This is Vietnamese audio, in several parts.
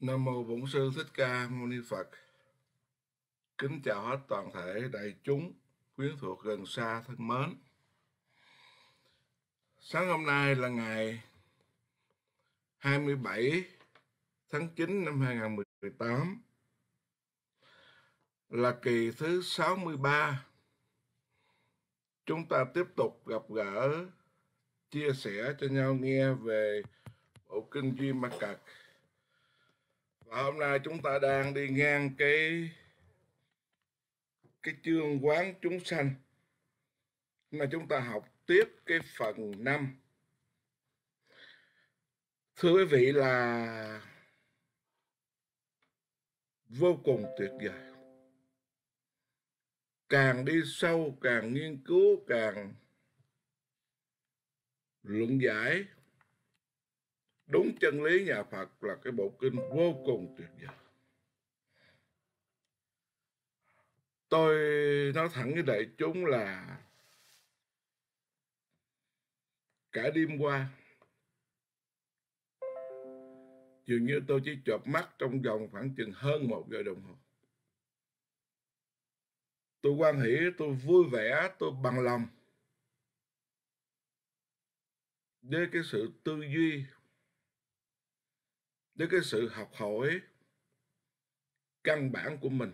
Nam mô Bổn sư Thích Ca Mâu Ni Phật. Kính chào hết toàn thể đại chúng quyến thuộc gần xa thân mến. Sáng hôm nay là ngày 27 tháng 9 năm 2018 là kỳ thứ 63. Chúng ta tiếp tục gặp gỡ chia sẻ cho nhau nghe về bộ kinh Duy Ma Cật và hôm nay chúng ta đang đi ngang cái cái chương quán chúng sanh mà chúng ta học tiếp cái phần 5 thưa quý vị là vô cùng tuyệt vời càng đi sâu càng nghiên cứu càng luận giải Đúng chân lý nhà Phật là cái bộ kinh vô cùng tuyệt vời. Tôi nói thẳng với đại chúng là cả đêm qua dường như tôi chỉ chợp mắt trong vòng khoảng chừng hơn một giờ đồng hồ. Tôi quan hỷ, tôi vui vẻ, tôi bằng lòng với cái sự tư duy tới cái sự học hỏi căn bản của mình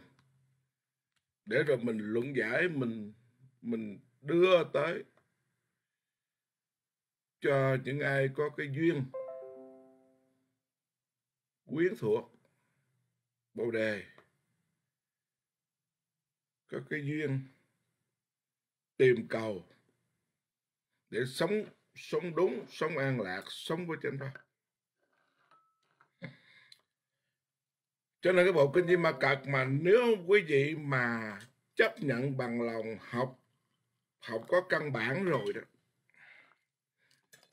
để rồi mình luận giải mình mình đưa tới cho những ai có cái duyên quyến thuộc bồ đề có cái duyên tìm cầu để sống sống đúng sống an lạc sống với chân đó cho nên cái bộ kinh di ma cật mà nếu quý vị mà chấp nhận bằng lòng học học có căn bản rồi đó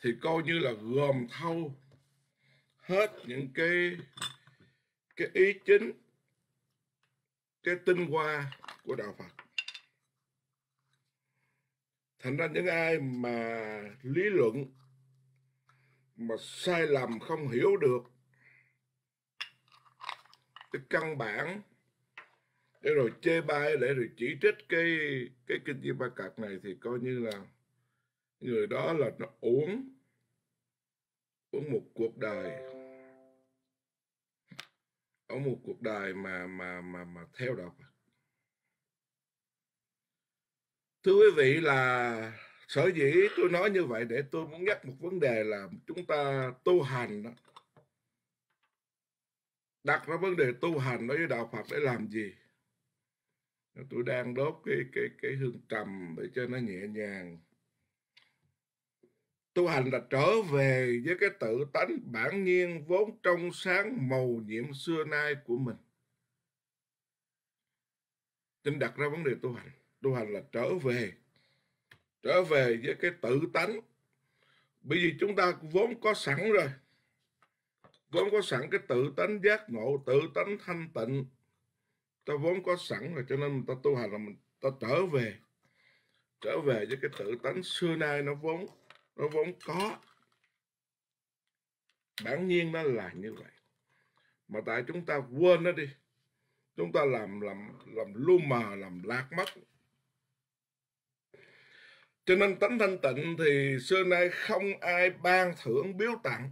thì coi như là gồm thâu hết những cái cái ý chính cái tinh hoa của đạo Phật thành ra những ai mà lý luận mà sai lầm không hiểu được cái căn bản để rồi chê bai để rồi chỉ trích cái cái kinh di ba cạc này thì coi như là người đó là nó uống uống một cuộc đời ở một cuộc đời mà mà mà mà theo đọc thưa quý vị là sở dĩ tôi nói như vậy để tôi muốn nhắc một vấn đề là chúng ta tu hành đó đặt ra vấn đề tu hành đối với đạo Phật để làm gì tôi đang đốt cái cái cái hương trầm để cho nó nhẹ nhàng tu hành là trở về với cái tự tánh bản nhiên vốn trong sáng màu nhiệm xưa nay của mình nên đặt ra vấn đề tu hành tu hành là trở về trở về với cái tự tánh bởi vì chúng ta vốn có sẵn rồi vốn có sẵn cái tự tánh giác ngộ tự tánh thanh tịnh ta vốn có sẵn rồi cho nên ta tu hành là mình ta trở về trở về với cái tự tánh xưa nay nó vốn nó vốn có bản nhiên nó là như vậy mà tại chúng ta quên nó đi chúng ta làm làm làm lu mờ làm lạc mất cho nên tánh thanh tịnh thì xưa nay không ai ban thưởng biếu tặng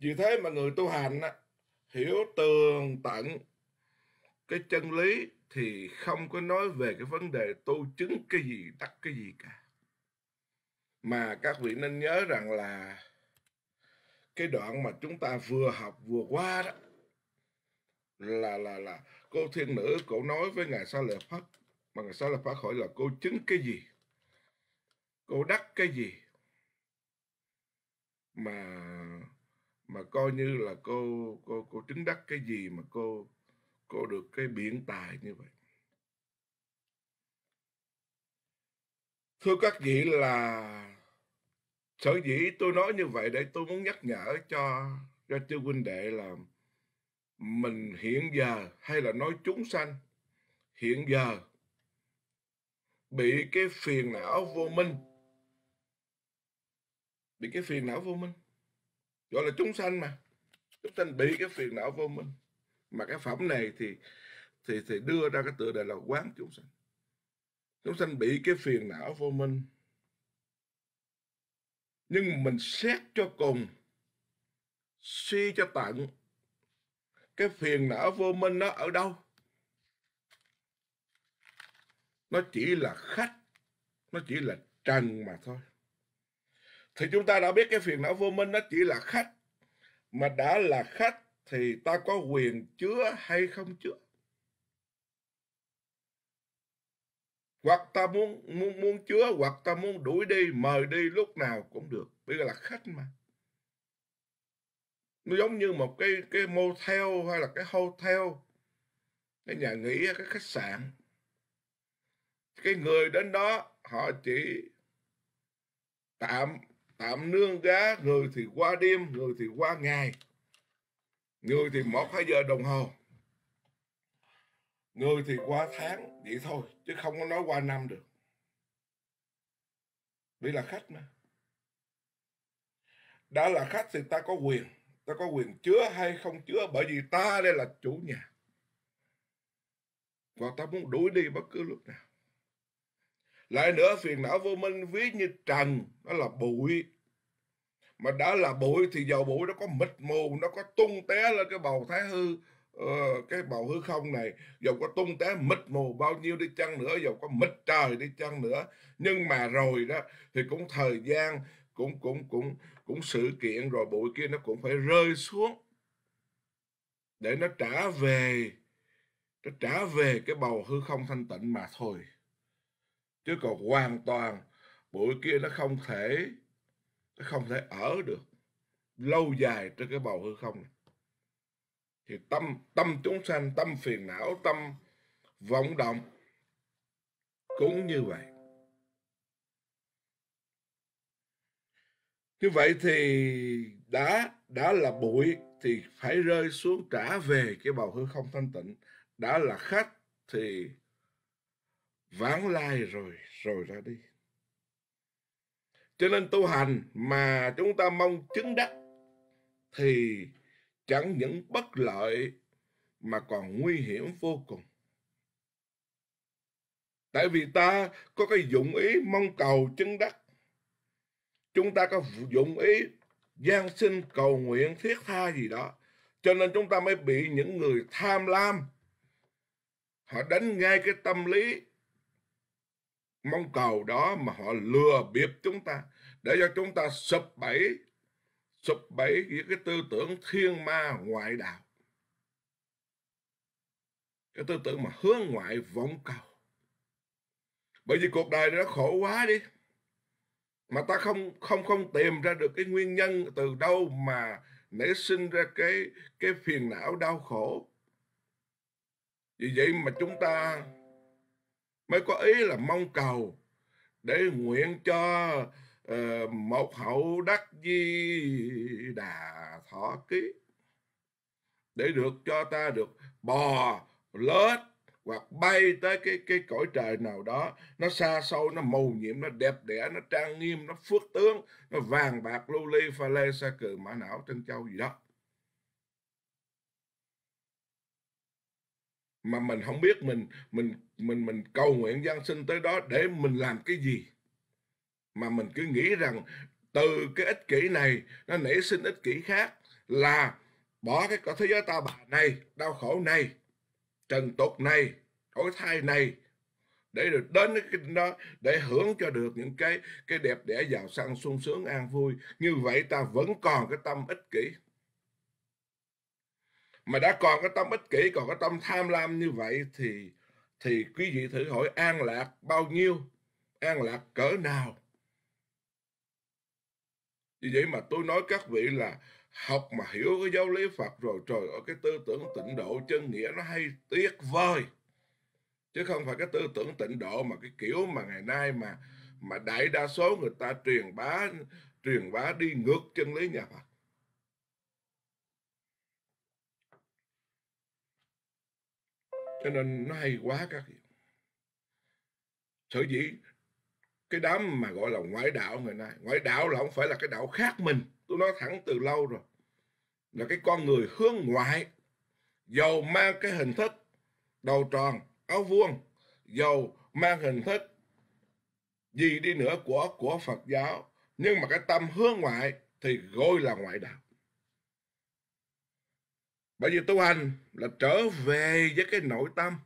vì thế mà người tu hành á, hiểu tường tận cái chân lý thì không có nói về cái vấn đề tu chứng cái gì, đắc cái gì cả. Mà các vị nên nhớ rằng là cái đoạn mà chúng ta vừa học vừa qua đó là là là cô thiên nữ cổ nói với ngài Sa Lợi Phất mà ngài Sa Lợi Phất hỏi là cô chứng cái gì? Cô đắc cái gì? Mà mà coi như là cô cô cô chứng đắc cái gì mà cô cô được cái biển tài như vậy thưa các vị là sở dĩ tôi nói như vậy để tôi muốn nhắc nhở cho cho chư huynh đệ là mình hiện giờ hay là nói chúng sanh hiện giờ bị cái phiền não vô minh bị cái phiền não vô minh gọi là chúng sanh mà chúng sanh bị cái phiền não vô minh mà cái phẩm này thì thì thì đưa ra cái tựa đề là quán chúng sanh chúng sanh bị cái phiền não vô minh nhưng mình xét cho cùng suy cho tận cái phiền não vô minh nó ở đâu nó chỉ là khách nó chỉ là trần mà thôi thì chúng ta đã biết cái phiền não vô minh nó chỉ là khách mà đã là khách thì ta có quyền chứa hay không chứa hoặc ta muốn muốn muốn chứa hoặc ta muốn đuổi đi mời đi lúc nào cũng được bây giờ là khách mà nó giống như một cái cái motel hay là cái hotel cái nhà nghỉ cái khách sạn cái người đến đó họ chỉ tạm tạm nương gá người thì qua đêm người thì qua ngày người thì một hai giờ đồng hồ người thì qua tháng vậy thôi chứ không có nói qua năm được vì là khách mà đã là khách thì ta có quyền ta có quyền chứa hay không chứa bởi vì ta đây là chủ nhà và ta muốn đuổi đi bất cứ lúc nào lại nữa phiền não vô minh ví như trần, nó là bụi. Mà đã là bụi thì dầu bụi nó có mịt mù, nó có tung té lên cái bầu thái hư, ờ, cái bầu hư không này. Dầu có tung té mịt mù bao nhiêu đi chăng nữa, dầu có mịt trời đi chăng nữa. Nhưng mà rồi đó thì cũng thời gian, cũng cũng cũng cũng sự kiện rồi bụi kia nó cũng phải rơi xuống để nó trả về nó trả về cái bầu hư không thanh tịnh mà thôi chứ còn hoàn toàn bụi kia nó không thể nó không thể ở được lâu dài trên cái bầu hư không này. thì tâm tâm chúng sanh tâm phiền não tâm vọng động cũng như vậy như vậy thì đã đã là bụi thì phải rơi xuống trả về cái bầu hư không thanh tịnh đã là khách thì vãng lai rồi rồi ra đi cho nên tu hành mà chúng ta mong chứng đắc thì chẳng những bất lợi mà còn nguy hiểm vô cùng tại vì ta có cái dụng ý mong cầu chứng đắc chúng ta có dụng ý gian sinh cầu nguyện thiết tha gì đó cho nên chúng ta mới bị những người tham lam họ đánh ngay cái tâm lý mong cầu đó mà họ lừa bịp chúng ta để cho chúng ta sụp bẫy sụp bẫy những cái tư tưởng thiên ma ngoại đạo cái tư tưởng mà hướng ngoại vọng cầu bởi vì cuộc đời nó khổ quá đi mà ta không không không tìm ra được cái nguyên nhân từ đâu mà nảy sinh ra cái cái phiền não đau khổ vì vậy mà chúng ta mới có ý là mong cầu để nguyện cho uh, một hậu đắc di đà thọ ký để được cho ta được bò lết hoặc bay tới cái cái cõi trời nào đó nó xa xôi nó màu nhiệm nó đẹp đẽ nó trang nghiêm nó phước tướng nó vàng bạc lưu ly pha lê sa cừ mã não trân châu gì đó mà mình không biết mình mình mình mình cầu nguyện giáng sinh tới đó để mình làm cái gì mà mình cứ nghĩ rằng từ cái ích kỷ này nó nảy sinh ích kỷ khác là bỏ cái cõi thế giới ta bà này đau khổ này trần tục này đổi thai này để được đến cái đó để hưởng cho được những cái cái đẹp đẽ giàu sang sung sướng an vui như vậy ta vẫn còn cái tâm ích kỷ mà đã còn cái tâm ích kỷ còn cái tâm tham lam như vậy thì thì quý vị thử hỏi an lạc bao nhiêu an lạc cỡ nào vì vậy mà tôi nói các vị là học mà hiểu cái giáo lý Phật rồi trời ở cái tư tưởng tịnh độ chân nghĩa nó hay tuyệt vời chứ không phải cái tư tưởng tịnh độ mà cái kiểu mà ngày nay mà mà đại đa số người ta truyền bá truyền bá đi ngược chân lý nhà Phật cho nên nó hay quá các vị sở dĩ cái đám mà gọi là ngoại đạo ngày nay ngoại đạo là không phải là cái đạo khác mình tôi nói thẳng từ lâu rồi là cái con người hướng ngoại giàu mang cái hình thức đầu tròn áo vuông giàu mang hình thức gì đi nữa của của Phật giáo nhưng mà cái tâm hướng ngoại thì gọi là ngoại đạo bởi vì tu hành là trở về với cái nội tâm.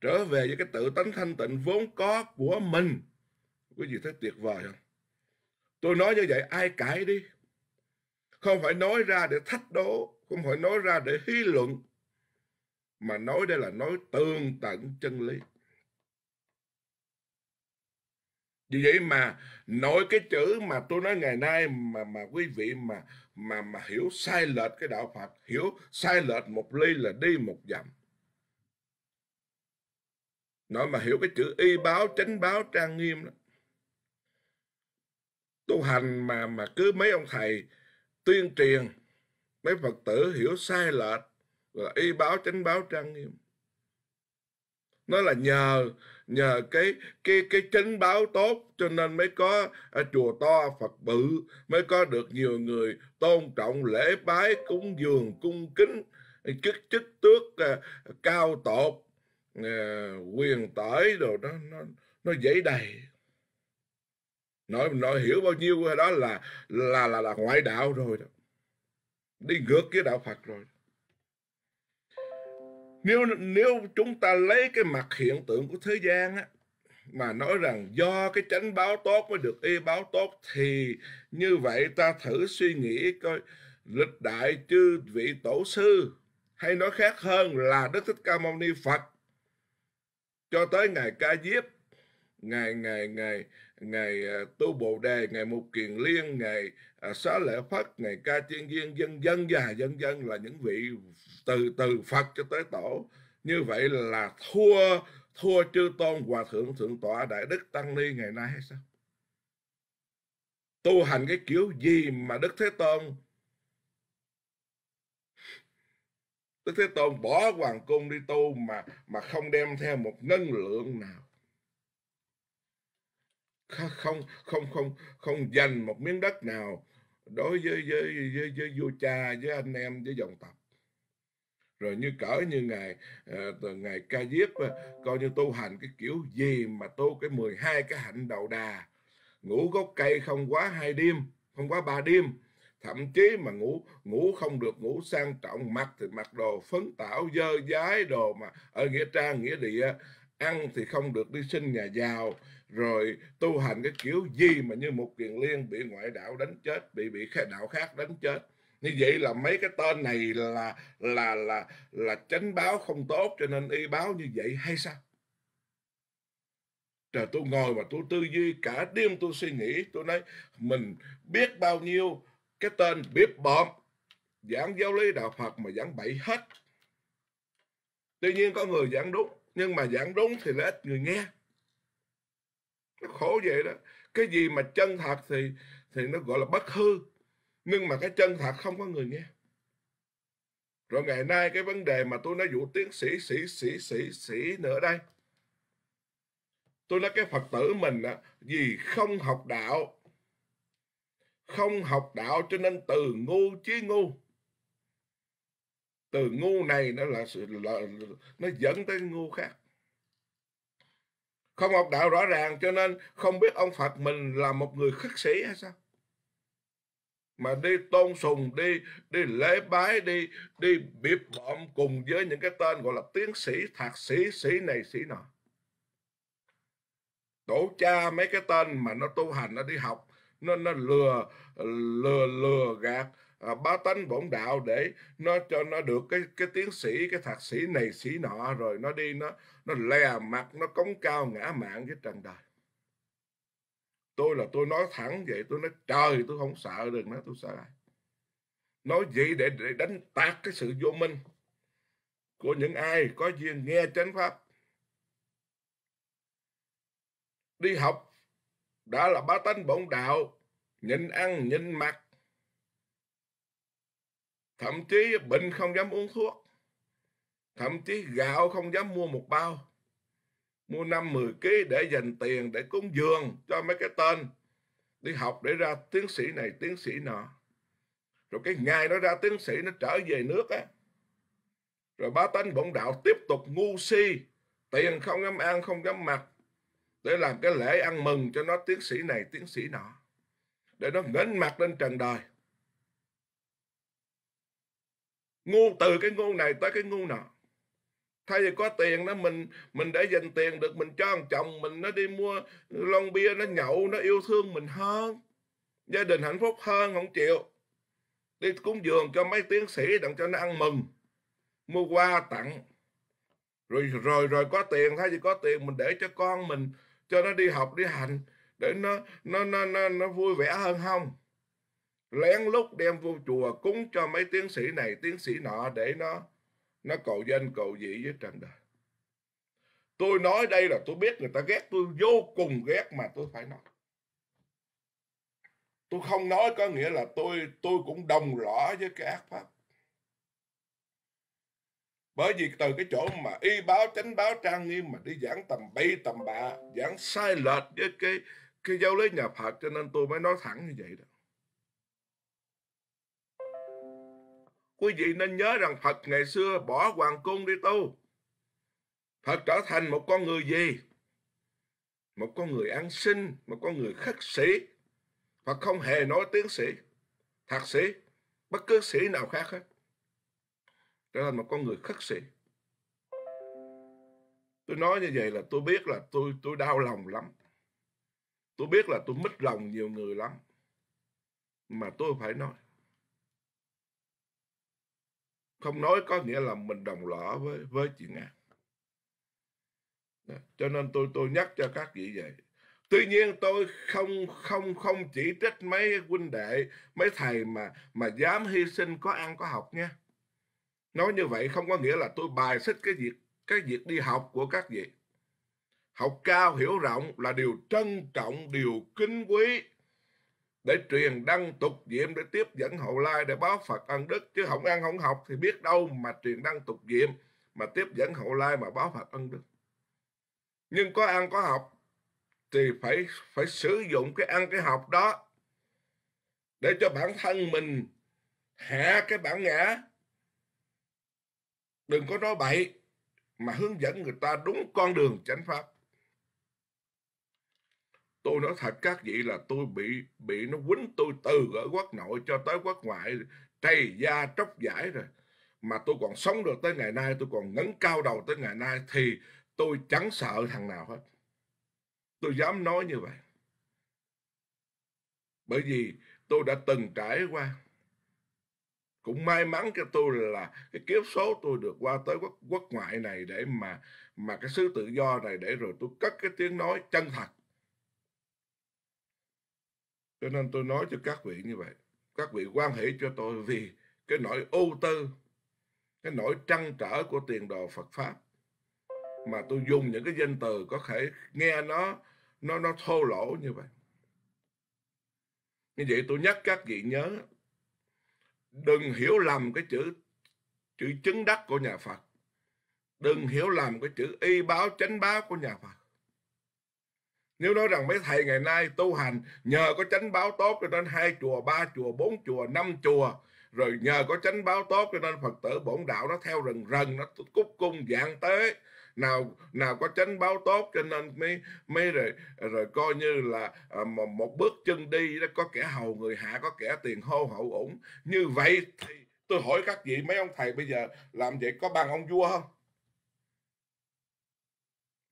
Trở về với cái tự tánh thanh tịnh vốn có của mình. Quý vị thấy tuyệt vời không? Tôi nói như vậy ai cãi đi. Không phải nói ra để thách đố. Không phải nói ra để hí luận. Mà nói đây là nói tương tận chân lý. Vì vậy mà nói cái chữ mà tôi nói ngày nay mà mà quý vị mà mà mà hiểu sai lệch cái đạo Phật hiểu sai lệch một ly là đi một dặm nói mà hiểu cái chữ y báo chánh báo trang nghiêm đó tu hành mà mà cứ mấy ông thầy tuyên truyền mấy phật tử hiểu sai lệch là y báo chánh báo trang nghiêm nó là nhờ nhờ cái cái cái chánh báo tốt cho nên mới có à, chùa to phật bự mới có được nhiều người tôn trọng lễ bái cúng dường cung kính chức chức tước à, cao tột à, quyền tởi đồ đó nó nó dễ đầy nói nói hiểu bao nhiêu đó là là là, là ngoại đạo rồi đó đi ngược với đạo phật rồi nếu nếu chúng ta lấy cái mặt hiện tượng của thế gian á, mà nói rằng do cái chánh báo tốt mới được y báo tốt thì như vậy ta thử suy nghĩ coi lịch đại chư vị tổ sư hay nói khác hơn là Đức Thích Ca Mâu Ni Phật cho tới ngày Ca Diếp ngày ngày ngày ngày à, tu bồ đề ngày mục kiền liên ngày à, xá lệ phất ngày ca chiên viên dân dân và dân dân là những vị từ từ Phật cho tới tổ như vậy là thua thua chư tôn hòa thượng thượng tọa đại đức tăng ni ngày nay hay sao tu hành cái kiểu gì mà đức thế tôn đức thế tôn bỏ hoàng cung đi tu mà mà không đem theo một năng lượng nào không không không không dành một miếng đất nào đối với với với, với vua cha với anh em với dòng tộc rồi như cỡ như ngài uh, ờ, ngài ca diếp ờ, coi như tu hành cái kiểu gì mà tu cái 12 cái hạnh đầu đà ngủ gốc cây không quá hai đêm không quá ba đêm thậm chí mà ngủ ngủ không được ngủ sang trọng mặc thì mặc đồ phấn tảo dơ dái đồ mà ở nghĩa trang nghĩa địa ăn thì không được đi sinh nhà giàu rồi tu hành cái kiểu gì mà như một kiền liên bị ngoại đạo đánh chết bị bị đạo khác đánh chết như vậy là mấy cái tên này là là là là chánh báo không tốt cho nên y báo như vậy hay sao trời tôi ngồi và tôi tư duy cả đêm tôi suy nghĩ tôi nói mình biết bao nhiêu cái tên biết bọm giảng giáo lý đạo phật mà giảng bậy hết tuy nhiên có người giảng đúng nhưng mà giảng đúng thì là ít người nghe nó khổ vậy đó cái gì mà chân thật thì thì nó gọi là bất hư nhưng mà cái chân thật không có người nghe rồi ngày nay cái vấn đề mà tôi nói vụ tiến sĩ sĩ sĩ sĩ sĩ nữa đây tôi nói cái phật tử mình à vì không học đạo không học đạo cho nên từ ngu chí ngu từ ngu này nó là, là nó dẫn tới ngu khác không học đạo rõ ràng cho nên không biết ông phật mình là một người khất sĩ hay sao mà đi tôn sùng đi đi lễ bái đi đi bịp bọm cùng với những cái tên gọi là tiến sĩ thạc sĩ sĩ này sĩ nọ tổ cha mấy cái tên mà nó tu hành nó đi học nó nó lừa lừa lừa gạt à, bá tánh bổn đạo để nó cho nó được cái cái tiến sĩ cái thạc sĩ này sĩ nọ rồi nó đi nó nó lè mặt nó cống cao ngã mạng với trần đời tôi là tôi nói thẳng vậy tôi nói trời tôi không sợ đừng nói tôi sợ ai nói vậy để, để đánh tạc cái sự vô minh của những ai có duyên nghe chánh pháp đi học đã là bá tánh bổn đạo nhịn ăn nhịn mặc thậm chí bệnh không dám uống thuốc thậm chí gạo không dám mua một bao mua năm 10 ký để dành tiền để cúng dường cho mấy cái tên đi học để ra tiến sĩ này tiến sĩ nọ rồi cái ngày nó ra tiến sĩ nó trở về nước á rồi bá tánh bổn đạo tiếp tục ngu si tiền không dám ăn không dám mặc để làm cái lễ ăn mừng cho nó tiến sĩ này tiến sĩ nọ để nó ngấn mặt lên trần đời ngu từ cái ngu này tới cái ngu nọ thay vì có tiền đó mình mình để dành tiền được mình cho thằng chồng mình nó đi mua lon bia nó nhậu nó yêu thương mình hơn gia đình hạnh phúc hơn không chịu đi cúng dường cho mấy tiến sĩ đặng cho nó ăn mừng mua quà tặng rồi rồi rồi có tiền thay vì có tiền mình để cho con mình cho nó đi học đi hành để nó nó nó nó, nó vui vẻ hơn không lén lút đem vô chùa cúng cho mấy tiến sĩ này tiến sĩ nọ để nó nó cầu danh cầu vị với trần đời tôi nói đây là tôi biết người ta ghét tôi vô cùng ghét mà tôi phải nói tôi không nói có nghĩa là tôi tôi cũng đồng rõ với cái ác pháp bởi vì từ cái chỗ mà y báo chánh báo trang nghiêm mà đi giảng tầm bậy tầm bạ giảng sai lệch với cái cái giáo lý nhà phật cho nên tôi mới nói thẳng như vậy đó Quý vị nên nhớ rằng Phật ngày xưa bỏ hoàng cung đi tu. Phật trở thành một con người gì? Một con người ăn sinh, một con người khắc sĩ. Phật không hề nói tiến sĩ, thạc sĩ, bất cứ sĩ nào khác hết. Trở thành một con người khắc sĩ. Tôi nói như vậy là tôi biết là tôi tôi đau lòng lắm. Tôi biết là tôi mất lòng nhiều người lắm. Mà tôi phải nói không nói có nghĩa là mình đồng lõa với với chị Nga cho nên tôi tôi nhắc cho các vị vậy tuy nhiên tôi không không không chỉ trích mấy huynh đệ mấy thầy mà mà dám hy sinh có ăn có học nha nói như vậy không có nghĩa là tôi bài xích cái việc cái việc đi học của các vị học cao hiểu rộng là điều trân trọng điều kính quý để truyền đăng tục diệm để tiếp dẫn hậu lai để báo Phật ăn đức chứ không ăn không học thì biết đâu mà truyền đăng tục diệm mà tiếp dẫn hậu lai mà báo Phật ăn đức nhưng có ăn có học thì phải phải sử dụng cái ăn cái học đó để cho bản thân mình hạ cái bản ngã đừng có nói bậy mà hướng dẫn người ta đúng con đường chánh pháp tôi nói thật các vị là tôi bị bị nó quýnh tôi từ ở quốc nội cho tới quốc ngoại trầy da tróc giải rồi mà tôi còn sống được tới ngày nay tôi còn ngấn cao đầu tới ngày nay thì tôi chẳng sợ thằng nào hết tôi dám nói như vậy bởi vì tôi đã từng trải qua cũng may mắn cho tôi là cái kiếp số tôi được qua tới quốc, quốc ngoại này để mà mà cái sứ tự do này để rồi tôi cất cái tiếng nói chân thật cho nên tôi nói cho các vị như vậy. Các vị quan hệ cho tôi vì cái nỗi ưu tư, cái nỗi trăn trở của tiền đồ Phật Pháp. Mà tôi dùng những cái danh từ có thể nghe nó nó nó thô lỗ như vậy. Như vậy tôi nhắc các vị nhớ đừng hiểu lầm cái chữ chữ chứng đắc của nhà Phật. Đừng hiểu lầm cái chữ y báo chánh báo của nhà Phật nếu nói rằng mấy thầy ngày nay tu hành nhờ có chánh báo tốt cho nên hai chùa ba chùa bốn chùa năm chùa rồi nhờ có chánh báo tốt cho nên phật tử bổn đạo nó theo rần rần nó cúc cung dạng tế nào nào có chánh báo tốt cho nên mới mới rồi rồi coi như là à, một bước chân đi đó có kẻ hầu người hạ có kẻ tiền hô hậu ủng như vậy thì tôi hỏi các vị mấy ông thầy bây giờ làm vậy có bằng ông vua không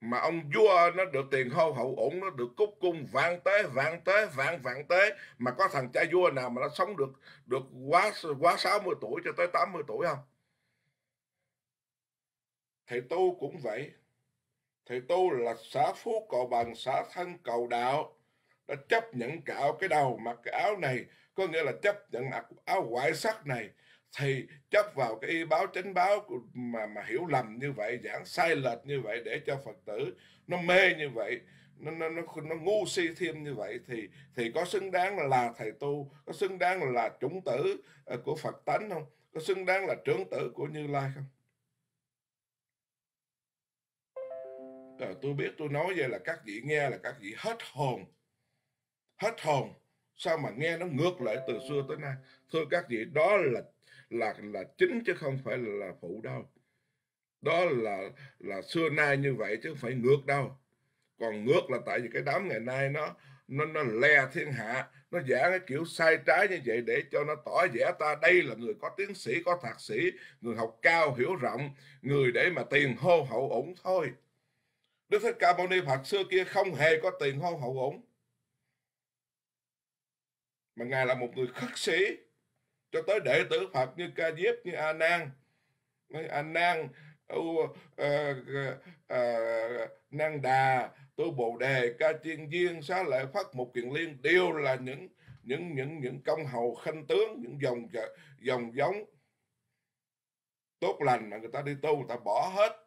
mà ông vua nó được tiền hô hậu ổn nó được cúc cung vạn tế vạn tế vạn vạn tế mà có thằng cha vua nào mà nó sống được được quá quá 60 tuổi cho tới 80 tuổi không thầy tu cũng vậy thầy tu là xã phú cầu bằng xã thân cầu đạo đã chấp nhận cạo cái đầu mặc cái áo này có nghĩa là chấp nhận mặc áo ngoại sắc này thì chấp vào cái y báo chánh báo mà mà hiểu lầm như vậy giảng sai lệch như vậy để cho phật tử nó mê như vậy nó nó nó, nó ngu si thêm như vậy thì thì có xứng đáng là thầy tu có xứng đáng là chủng tử ờ, của phật tánh không có xứng đáng là trưởng tử của như lai không Rồi ờ, tôi biết tôi nói vậy là các vị nghe là các vị hết hồn hết hồn sao mà nghe nó ngược lại từ xưa tới nay thưa các vị đó là là là chính chứ không phải là, phụ đâu đó là là xưa nay như vậy chứ không phải ngược đâu còn ngược là tại vì cái đám ngày nay nó nó nó lè thiên hạ nó giả cái kiểu sai trái như vậy để cho nó tỏ vẻ ta đây là người có tiến sĩ có thạc sĩ người học cao hiểu rộng người để mà tiền hô hậu ổn thôi đức thích ca mâu ni phật xưa kia không hề có tiền hô hậu ổn, mà ngài là một người khắc sĩ cho tới đệ tử Phật như Ca Diếp như A Nan A Nan uh, Nan Đà Tu Bồ Đề Ca Chiên Viên Xá Lợi Phất Mục Kiền Liên đều là những những những những công hầu khanh tướng những dòng dòng giống tốt lành mà người ta đi tu người ta bỏ hết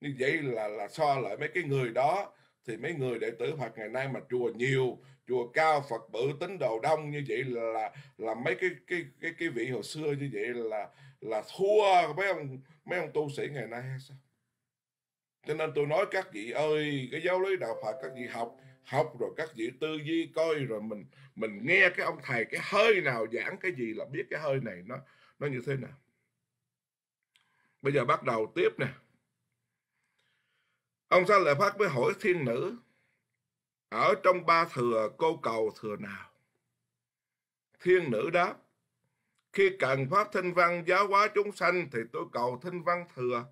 như vậy là là so lại mấy cái người đó thì mấy người đệ tử Phật ngày nay mà chùa nhiều chùa cao phật bự tín đồ đông như vậy là là mấy cái cái cái cái vị hồi xưa như vậy là là thua mấy ông mấy ông tu sĩ ngày nay hay sao cho nên tôi nói các vị ơi cái giáo lý đạo phật các vị học học rồi các vị tư duy coi rồi mình mình nghe cái ông thầy cái hơi nào giảng cái gì là biết cái hơi này nó nó như thế nào bây giờ bắt đầu tiếp nè ông sa lợi phát mới hỏi thiên nữ ở trong ba thừa cô cầu thừa nào? Thiên nữ đáp, khi cần pháp thanh văn giáo hóa chúng sanh thì tôi cầu thanh văn thừa.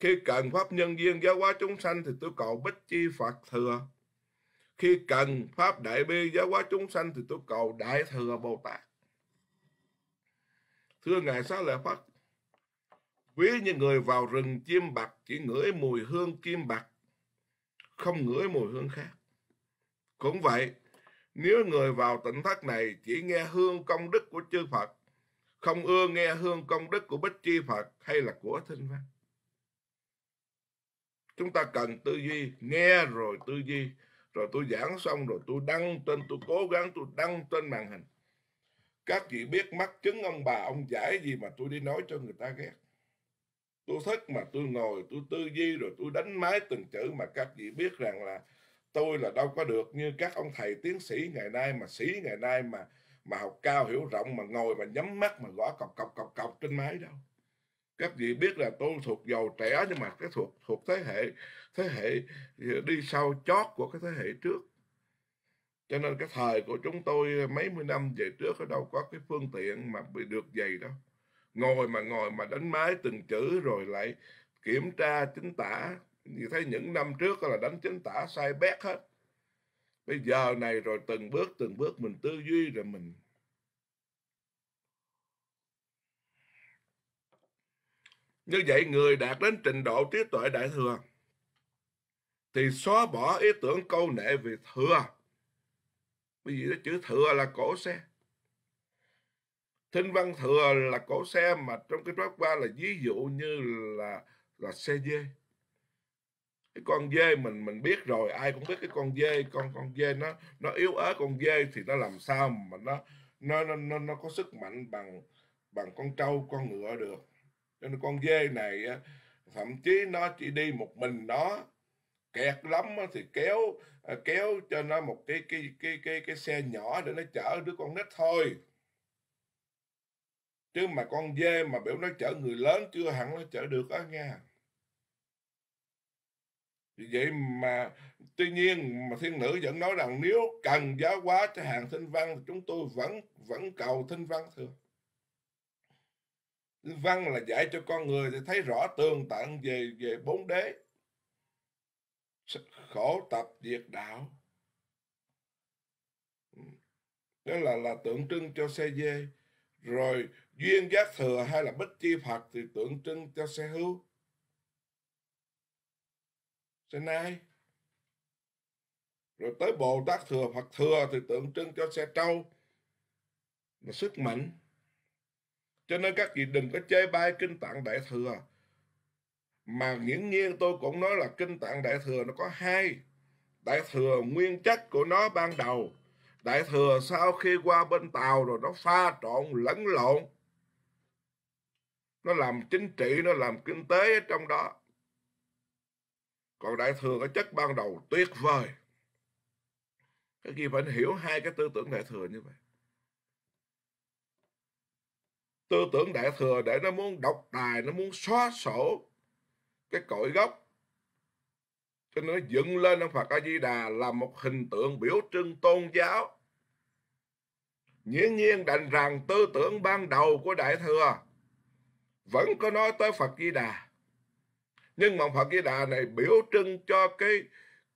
Khi cần pháp nhân viên giáo hóa chúng sanh thì tôi cầu bích chi Phật thừa. Khi cần pháp đại bi giáo hóa chúng sanh thì tôi cầu đại thừa Bồ Tát. Thưa Ngài Xá Lợi Phật, ví như người vào rừng chim bạc chỉ ngửi mùi hương chim bạc, không ngửi mùi hương khác. Cũng vậy, nếu người vào tỉnh thất này chỉ nghe hương công đức của chư Phật, không ưa nghe hương công đức của Bích Chi Phật hay là của Thinh Văn. Chúng ta cần tư duy, nghe rồi tư duy, rồi tôi giảng xong rồi tôi đăng trên, tôi cố gắng tôi đăng trên màn hình. Các chị biết mắc chứng ông bà, ông giải gì mà tôi đi nói cho người ta ghét. Tôi thích mà tôi ngồi, tôi tư duy rồi tôi đánh máy từng chữ mà các chị biết rằng là tôi là đâu có được như các ông thầy tiến sĩ ngày nay mà sĩ ngày nay mà mà học cao hiểu rộng mà ngồi mà nhắm mắt mà gõ cọc cọc cọc cọc trên máy đâu các vị biết là tôi thuộc giàu trẻ nhưng mà cái thuộc thuộc thế hệ thế hệ đi sau chót của cái thế hệ trước cho nên cái thời của chúng tôi mấy mươi năm về trước ở đâu có cái phương tiện mà bị được dày đâu ngồi mà ngồi mà đánh máy từng chữ rồi lại kiểm tra chính tả thấy những năm trước là đánh chính tả sai bét hết bây giờ này rồi từng bước từng bước mình tư duy rồi mình như vậy người đạt đến trình độ trí tuệ đại thừa thì xóa bỏ ý tưởng câu nệ về thừa bởi vì cái chữ thừa là cổ xe thinh văn thừa là cổ xe mà trong cái pháp qua là ví dụ như là là xe dê cái con dê mình mình biết rồi ai cũng biết cái con dê con con dê nó nó yếu ớt con dê thì nó làm sao mà nó nó nó nó, nó có sức mạnh bằng bằng con trâu con ngựa được cho nên con dê này thậm chí nó chỉ đi một mình nó kẹt lắm thì kéo à, kéo cho nó một cái cái cái cái cái xe nhỏ để nó chở đứa con nít thôi chứ mà con dê mà biểu nó chở người lớn chưa hẳn nó chở được á nha vậy mà tuy nhiên mà thiên nữ vẫn nói rằng nếu cần giá quá cho hàng thinh văn thì chúng tôi vẫn vẫn cầu thinh văn thường thinh văn là dạy cho con người thì thấy rõ tường tận về về bốn đế khổ tập diệt đạo đó là là tượng trưng cho xe dê rồi duyên giác thừa hay là bích chi phật thì tượng trưng cho xe hưu xe nai rồi tới bồ tát thừa phật thừa thì tượng trưng cho xe trâu là sức mạnh cho nên các vị đừng có chơi bai kinh tạng đại thừa mà nghiễm nhiên tôi cũng nói là kinh tạng đại thừa nó có hai đại thừa nguyên chất của nó ban đầu đại thừa sau khi qua bên tàu rồi nó pha trộn lẫn lộn nó làm chính trị nó làm kinh tế ở trong đó còn đại thừa có chất ban đầu tuyệt vời các vị phải hiểu hai cái tư tưởng đại thừa như vậy tư tưởng đại thừa để nó muốn độc tài nó muốn xóa sổ cái cội gốc cho nên nó dựng lên ông Phật A Di Đà là một hình tượng biểu trưng tôn giáo Dĩ nhiên đành rằng tư tưởng ban đầu của Đại Thừa Vẫn có nói tới Phật Di Đà nhưng mà Phật Di Đà này biểu trưng cho cái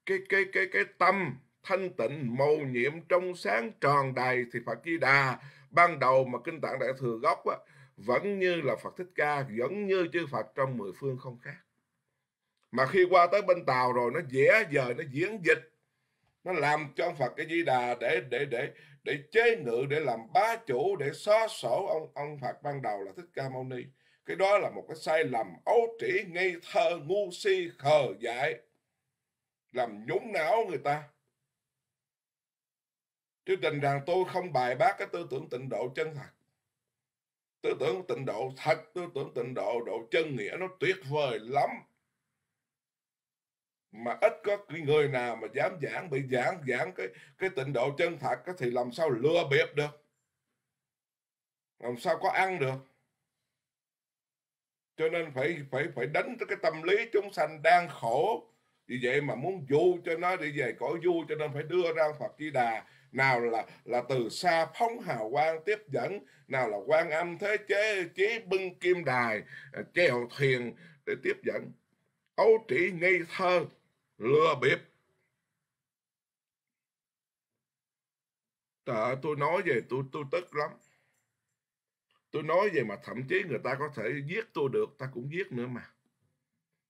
cái cái cái cái tâm thanh tịnh màu nhiệm trong sáng tròn đầy thì Phật Di Đà ban đầu mà kinh tạng đại thừa gốc á, vẫn như là Phật Thích Ca vẫn như chư Phật trong mười phương không khác mà khi qua tới bên tàu rồi nó dễ giờ nó diễn dịch nó làm cho ông Phật cái Di Đà để để để để chế ngự để làm bá chủ để xóa sổ ông ông Phật ban đầu là Thích Ca Mâu Ni cái đó là một cái sai lầm ấu trĩ, ngây thơ, ngu si, khờ dại, làm nhúng não người ta. Chứ tình rằng tôi không bài bác cái tư tưởng tịnh độ chân thật. Tư tưởng tịnh độ thật, tư tưởng tịnh độ, độ chân nghĩa nó tuyệt vời lắm. Mà ít có người nào mà dám giảng, bị giảng, giảng cái cái tịnh độ chân thật thì làm sao lừa bịp được. Làm sao có ăn được cho nên phải phải phải đánh tới cái tâm lý chúng sanh đang khổ vì vậy mà muốn du cho nó đi về cõi du cho nên phải đưa ra Phật Di Đà nào là là từ xa phóng hào quang tiếp dẫn nào là quan âm thế chế chế bưng kim đài treo à, thuyền để tiếp dẫn ấu trĩ ngây thơ lừa bịp Trời tôi nói về tôi tôi tức lắm tôi nói về mà thậm chí người ta có thể giết tôi được ta cũng giết nữa mà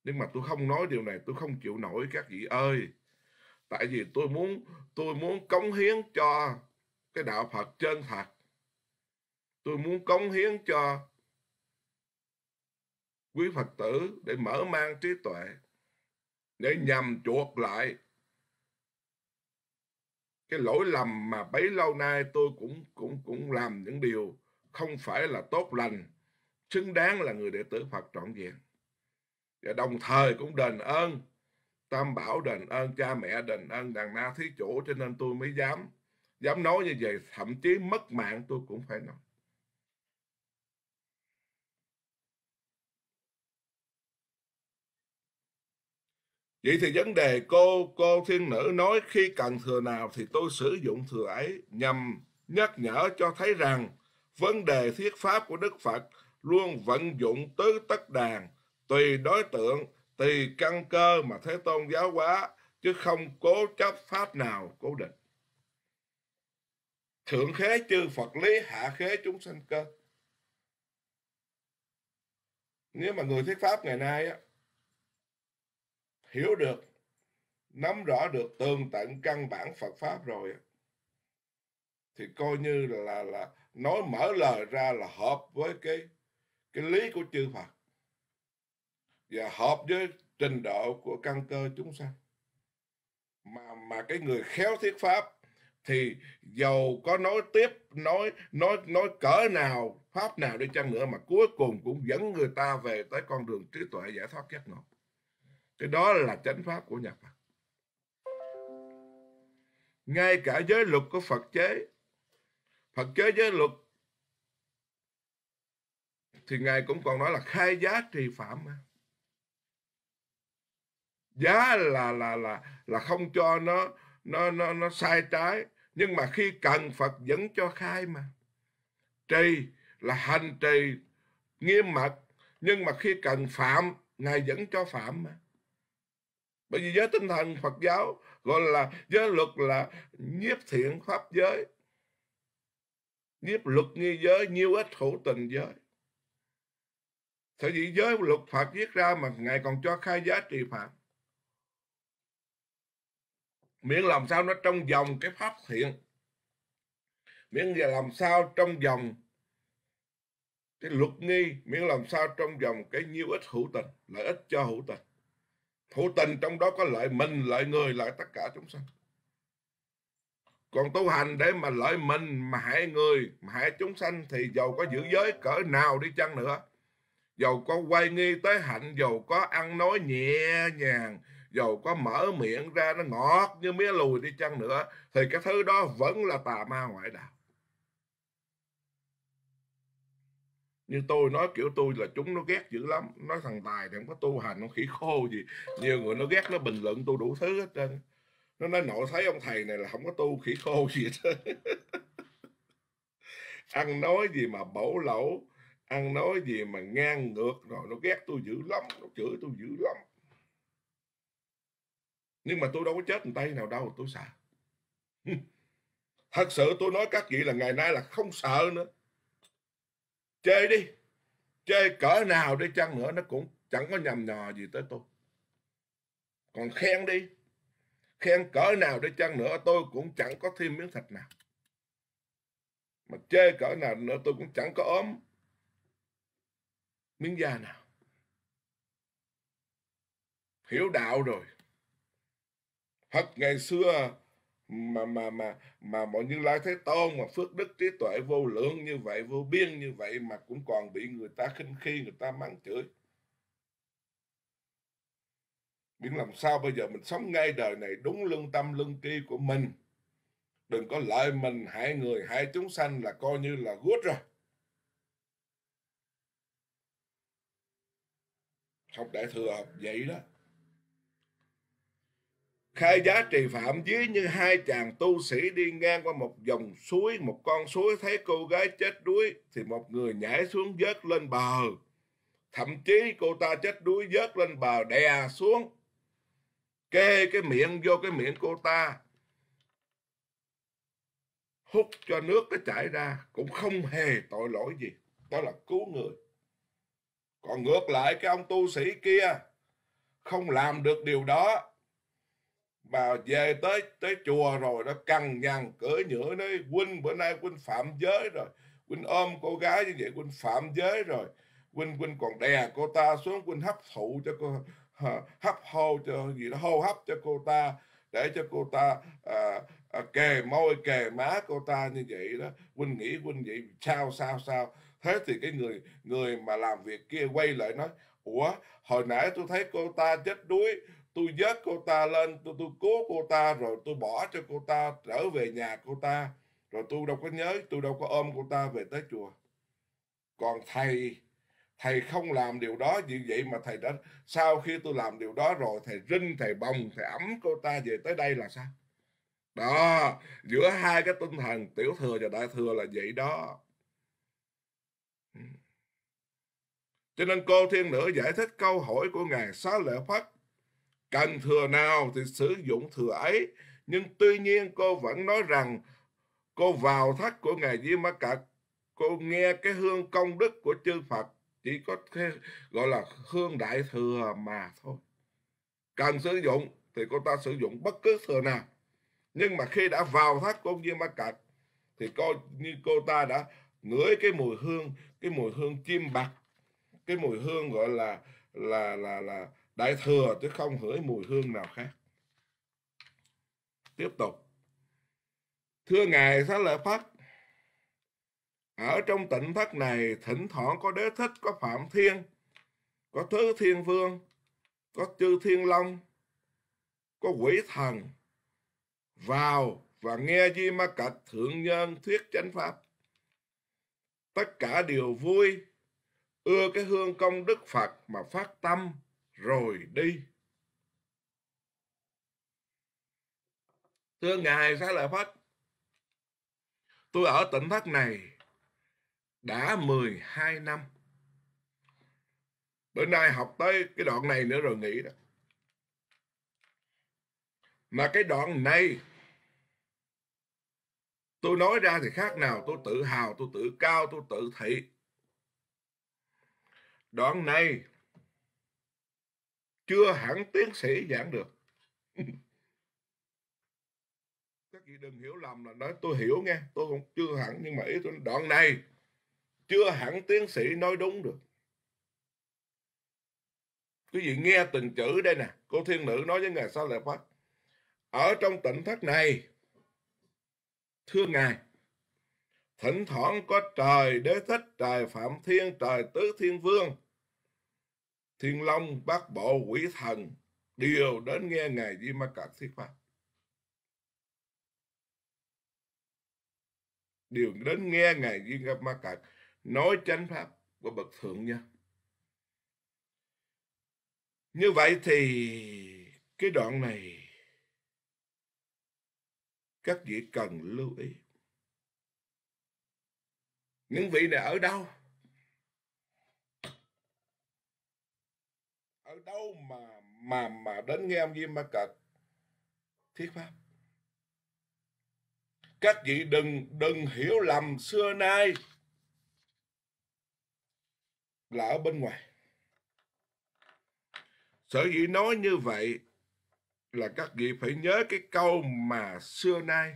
nhưng mà tôi không nói điều này tôi không chịu nổi các vị ơi tại vì tôi muốn tôi muốn cống hiến cho cái đạo Phật chân thật tôi muốn cống hiến cho quý Phật tử để mở mang trí tuệ để nhằm chuộc lại cái lỗi lầm mà bấy lâu nay tôi cũng cũng cũng làm những điều không phải là tốt lành, xứng đáng là người đệ tử Phật trọn vẹn. Và đồng thời cũng đền ơn, Tam Bảo đền ơn cha mẹ, đền ơn đàn na thí chủ, cho nên tôi mới dám, dám nói như vậy, thậm chí mất mạng tôi cũng phải nói. Vậy thì vấn đề cô cô thiên nữ nói khi cần thừa nào thì tôi sử dụng thừa ấy nhằm nhắc nhở cho thấy rằng vấn đề thuyết pháp của Đức Phật luôn vận dụng tứ tất đàn, tùy đối tượng, tùy căn cơ mà Thế Tôn giáo hóa, chứ không cố chấp pháp nào cố định. Thượng khế chư Phật lý, hạ khế chúng sanh cơ. Nếu mà người thuyết pháp ngày nay á, hiểu được, nắm rõ được tường tận căn bản Phật Pháp rồi á, thì coi như là là nói mở lời ra là hợp với cái cái lý của chư Phật và hợp với trình độ của căn cơ chúng sanh mà mà cái người khéo thuyết pháp thì dầu có nói tiếp nói nói nói cỡ nào pháp nào đi chăng nữa mà cuối cùng cũng dẫn người ta về tới con đường trí tuệ giải thoát giác ngộ cái đó là chánh pháp của nhà Phật ngay cả giới luật của Phật chế Phật chế giới luật thì Ngài cũng còn nói là khai giá trì phạm mà. Giá là là là là không cho nó nó nó nó sai trái, nhưng mà khi cần Phật vẫn cho khai mà. Trì là hành trì nghiêm mật, nhưng mà khi cần phạm Ngài vẫn cho phạm mà. Bởi vì giới tinh thần Phật giáo gọi là giới luật là nhiếp thiện pháp giới nhiếp luật nghi giới nhiêu ít hữu tình giới sở dĩ giới luật phật viết ra mà ngài còn cho khai giá trị phạm miễn làm sao nó trong vòng cái pháp thiện miễn là làm sao trong vòng cái luật nghi miễn làm sao trong vòng cái nhiêu ích hữu tình lợi ích cho hữu tình hữu tình trong đó có lợi mình lợi người lợi tất cả chúng sanh còn tu hành để mà lợi mình mà hại người mà hại chúng sanh thì dầu có giữ giới cỡ nào đi chăng nữa dầu có quay nghi tới hạnh dầu có ăn nói nhẹ nhàng dầu có mở miệng ra nó ngọt như mía lùi đi chăng nữa thì cái thứ đó vẫn là tà ma ngoại đạo như tôi nói kiểu tôi là chúng nó ghét dữ lắm nói thằng tài thì không có tu hành nó khỉ khô gì nhiều người nó ghét nó bình luận tôi đủ thứ hết trơn nó nói nội thấy ông thầy này là không có tu khỉ khô gì hết ăn nói gì mà bẩu lẩu ăn nói gì mà ngang ngược rồi nó ghét tôi dữ lắm nó chửi tôi dữ lắm nhưng mà tôi đâu có chết tay nào đâu tôi sợ thật sự tôi nói các vị là ngày nay là không sợ nữa chơi đi chơi cỡ nào đi chăng nữa nó cũng chẳng có nhầm nhò gì tới tôi còn khen đi khen cỡ nào để chăng nữa tôi cũng chẳng có thêm miếng thịt nào mà chê cỡ nào nữa tôi cũng chẳng có ốm miếng da nào hiểu đạo rồi thật ngày xưa mà mà mà mà mọi như lai thế tôn mà phước đức trí tuệ vô lượng như vậy vô biên như vậy mà cũng còn bị người ta khinh khi người ta mắng chửi miễn làm sao bây giờ mình sống ngay đời này đúng lương tâm lương tri của mình đừng có lợi mình hại người hại chúng sanh là coi như là good rồi học đại thừa học vậy đó khai giá trì phạm dưới như hai chàng tu sĩ đi ngang qua một dòng suối một con suối thấy cô gái chết đuối thì một người nhảy xuống vớt lên bờ thậm chí cô ta chết đuối vớt lên bờ đè xuống kê cái miệng vô cái miệng cô ta hút cho nước nó chảy ra cũng không hề tội lỗi gì đó là cứu người còn ngược lại cái ông tu sĩ kia không làm được điều đó mà về tới tới chùa rồi nó cằn nhằn cỡ nhửa nói huynh bữa nay huynh phạm giới rồi huynh ôm cô gái như vậy huynh phạm giới rồi huynh huynh còn đè cô ta xuống huynh hấp thụ cho cô hấp hô cho gì đó hô hấp cho cô ta để cho cô ta à, à, kề môi kề má cô ta như vậy đó huynh nghĩ huynh vậy sao sao sao thế thì cái người người mà làm việc kia quay lại nói ủa hồi nãy tôi thấy cô ta chết đuối tôi vớt cô ta lên tôi tôi cố cô ta rồi tôi bỏ cho cô ta trở về nhà cô ta rồi tôi đâu có nhớ tôi đâu có ôm cô ta về tới chùa còn thầy thầy không làm điều đó như vậy mà thầy đã sau khi tôi làm điều đó rồi thầy rinh thầy bồng thầy ấm cô ta về tới đây là sao đó giữa hai cái tinh thần tiểu thừa và đại thừa là vậy đó ừ. cho nên cô thiên nữ giải thích câu hỏi của ngài xá lợi phất cần thừa nào thì sử dụng thừa ấy nhưng tuy nhiên cô vẫn nói rằng cô vào thất của ngài di ma cật cô nghe cái hương công đức của chư phật chỉ có thế gọi là hương đại thừa mà thôi cần sử dụng thì cô ta sử dụng bất cứ thừa nào nhưng mà khi đã vào thác cô viên ma cật thì coi như cô ta đã ngửi cái mùi hương cái mùi hương chim bạc cái mùi hương gọi là là là là đại thừa chứ không ngửi mùi hương nào khác tiếp tục thưa ngài xá lợi phát ở trong tỉnh thất này thỉnh thoảng có đế thích có phạm thiên có thứ thiên vương có chư thiên long có quỷ thần vào và nghe Di Ma Cạch Thượng Nhân thuyết chánh pháp. Tất cả đều vui, ưa cái hương công đức Phật mà phát tâm rồi đi. Thưa Ngài Xá Lợi Phất, tôi ở tỉnh thất này đã 12 năm. Bữa nay học tới cái đoạn này nữa rồi nghỉ đó. Mà cái đoạn này tôi nói ra thì khác nào tôi tự hào, tôi tự cao, tôi tự thị. Đoạn này chưa hẳn tiến sĩ giảng được. Các vị đừng hiểu lầm là nói tôi hiểu nghe, tôi cũng chưa hẳn nhưng mà ý tôi đoạn này chưa hẳn tiến sĩ nói đúng được quý vị nghe từng chữ đây nè cô thiên nữ nói với ngài sao lại phất ở trong tỉnh thất này thưa ngài thỉnh thoảng có trời đế thích trời phạm thiên trời tứ thiên vương thiên long bát bộ quỷ thần đều đến nghe ngài di ma cạc thuyết pháp đều đến nghe ngài di ma cạc nói chánh pháp của bậc thượng nhân như vậy thì cái đoạn này các vị cần lưu ý những vị này ở đâu ở đâu mà mà mà đến nghe ông Diêm Ma Cật thuyết pháp các vị đừng đừng hiểu lầm xưa nay là ở bên ngoài sở dĩ nói như vậy là các vị phải nhớ cái câu mà xưa nay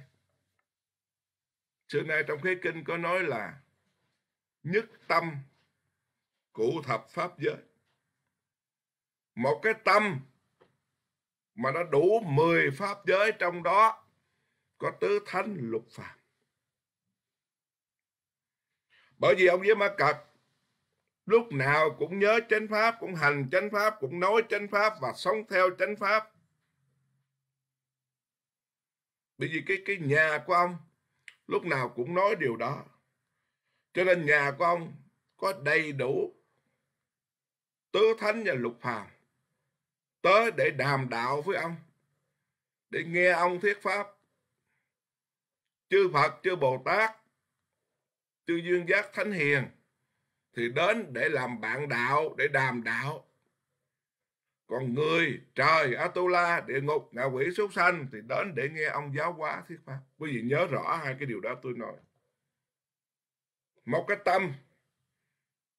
xưa nay trong khế kinh có nói là nhất tâm cụ thập pháp giới một cái tâm mà nó đủ 10 pháp giới trong đó có tứ thánh lục phàm bởi vì ông với ma cật lúc nào cũng nhớ chánh pháp cũng hành chánh pháp cũng nói chánh pháp và sống theo chánh pháp bởi vì cái cái nhà của ông lúc nào cũng nói điều đó cho nên nhà của ông có đầy đủ tứ thánh và lục phàm tới để đàm đạo với ông để nghe ông thuyết pháp chư phật chư bồ tát chư dương giác thánh hiền thì đến để làm bạn đạo để đàm đạo còn người trời Atula địa ngục ngạ quỷ súc sanh thì đến để nghe ông giáo hóa thuyết pháp quý vị nhớ rõ hai cái điều đó tôi nói một cái tâm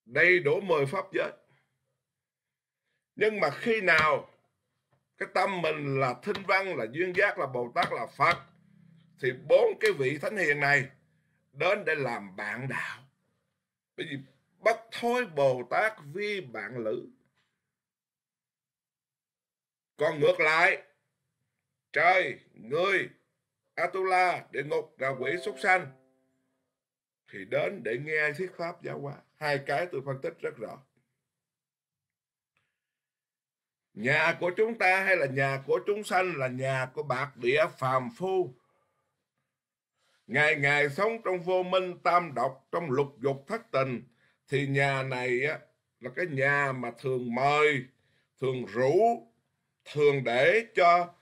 đầy đủ mười pháp giới nhưng mà khi nào cái tâm mình là thinh văn là duyên giác là bồ tát là phật thì bốn cái vị thánh hiền này đến để làm bạn đạo bởi vì bất thối bồ tát vi bạn lữ còn ngược lại trời người atula địa ngục gà quỷ súc sanh thì đến để nghe thuyết pháp giáo hóa hai cái tôi phân tích rất rõ nhà của chúng ta hay là nhà của chúng sanh là nhà của bạc địa phàm phu ngày ngày sống trong vô minh tam độc trong lục dục thất tình thì nhà này á, là cái nhà mà thường mời thường rủ thường để cho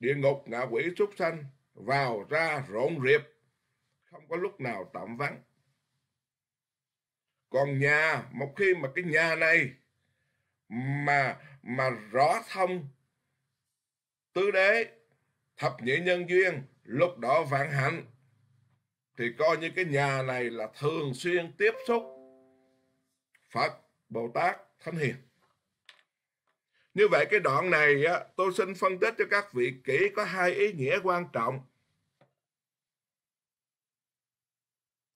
địa ngục ngạ quỷ súc sanh vào ra rộn rịp không có lúc nào tạm vắng còn nhà một khi mà cái nhà này mà mà rõ thông tứ đế thập nhị nhân duyên lúc đó vạn hạnh thì coi như cái nhà này là thường xuyên tiếp xúc Phật Bồ Tát Thánh Hiền như vậy cái đoạn này tôi xin phân tích cho các vị kỹ có hai ý nghĩa quan trọng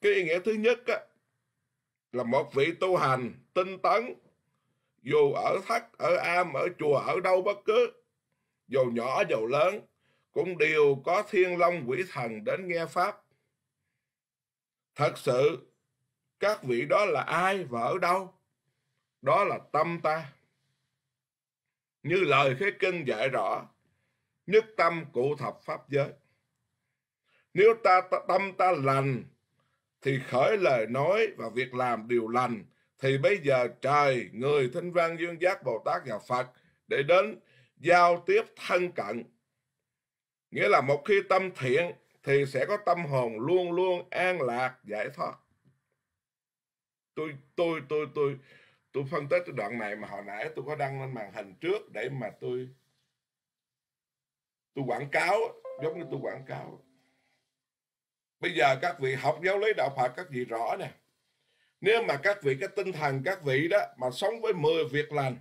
cái ý nghĩa thứ nhất là một vị tu hành tinh tấn dù ở thất ở am ở chùa ở đâu bất cứ dù nhỏ dù lớn cũng đều có thiên long quỷ thần đến nghe pháp thật sự các vị đó là ai và ở đâu đó là tâm ta như lời khế kinh dạy rõ nhất tâm cụ thập pháp giới nếu ta, ta tâm ta lành thì khởi lời nói và việc làm điều lành thì bây giờ trời người thanh văn dương giác bồ tát và phật để đến giao tiếp thân cận nghĩa là một khi tâm thiện thì sẽ có tâm hồn luôn luôn an lạc giải thoát tôi tôi tôi tôi tôi phân tích cái đoạn này mà hồi nãy tôi có đăng lên màn hình trước để mà tôi tôi quảng cáo giống như tôi quảng cáo bây giờ các vị học giáo lý đạo Phật các vị rõ nè nếu mà các vị cái tinh thần các vị đó mà sống với 10 việc lành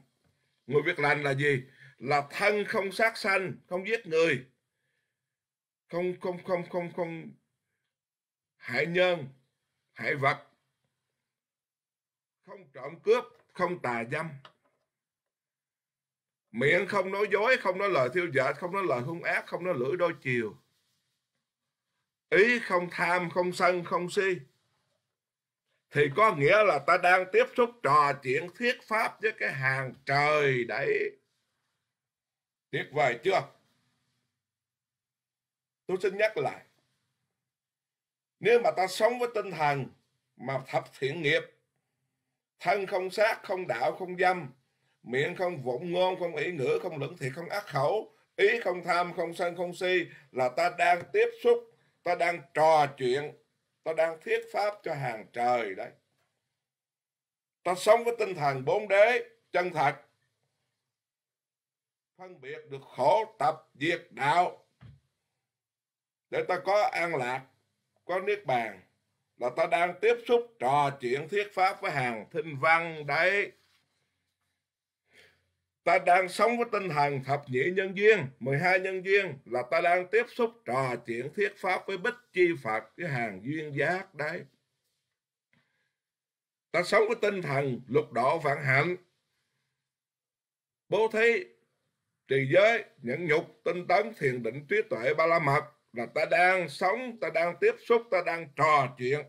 10 việc lành là gì là thân không sát sanh không giết người không không không không không hại nhân hại vật không trộm cướp không tà dâm miệng không nói dối không nói lời thiêu dệt không nói lời hung ác không nói lưỡi đôi chiều ý không tham không sân không si thì có nghĩa là ta đang tiếp xúc trò chuyện thuyết pháp với cái hàng trời đấy tuyệt vời chưa tôi xin nhắc lại nếu mà ta sống với tinh thần mà thập thiện nghiệp thân không sát không đạo không dâm miệng không vọng ngôn không ý ngữ không lưỡng thiệt không ác khẩu ý không tham không sân không si là ta đang tiếp xúc ta đang trò chuyện ta đang thuyết pháp cho hàng trời đấy ta sống với tinh thần bốn đế chân thật phân biệt được khổ tập diệt đạo để ta có an lạc có niết bàn là ta đang tiếp xúc trò chuyện thiết pháp với hàng thinh văn đấy ta đang sống với tinh thần thập nhị nhân duyên 12 nhân duyên là ta đang tiếp xúc trò chuyện thiết pháp với bích chi phật với hàng duyên giác đấy ta sống với tinh thần lục độ vạn hạnh bố thí trì giới nhẫn nhục tinh tấn thiền định trí tuệ ba la mật là ta đang sống ta đang tiếp xúc ta đang trò chuyện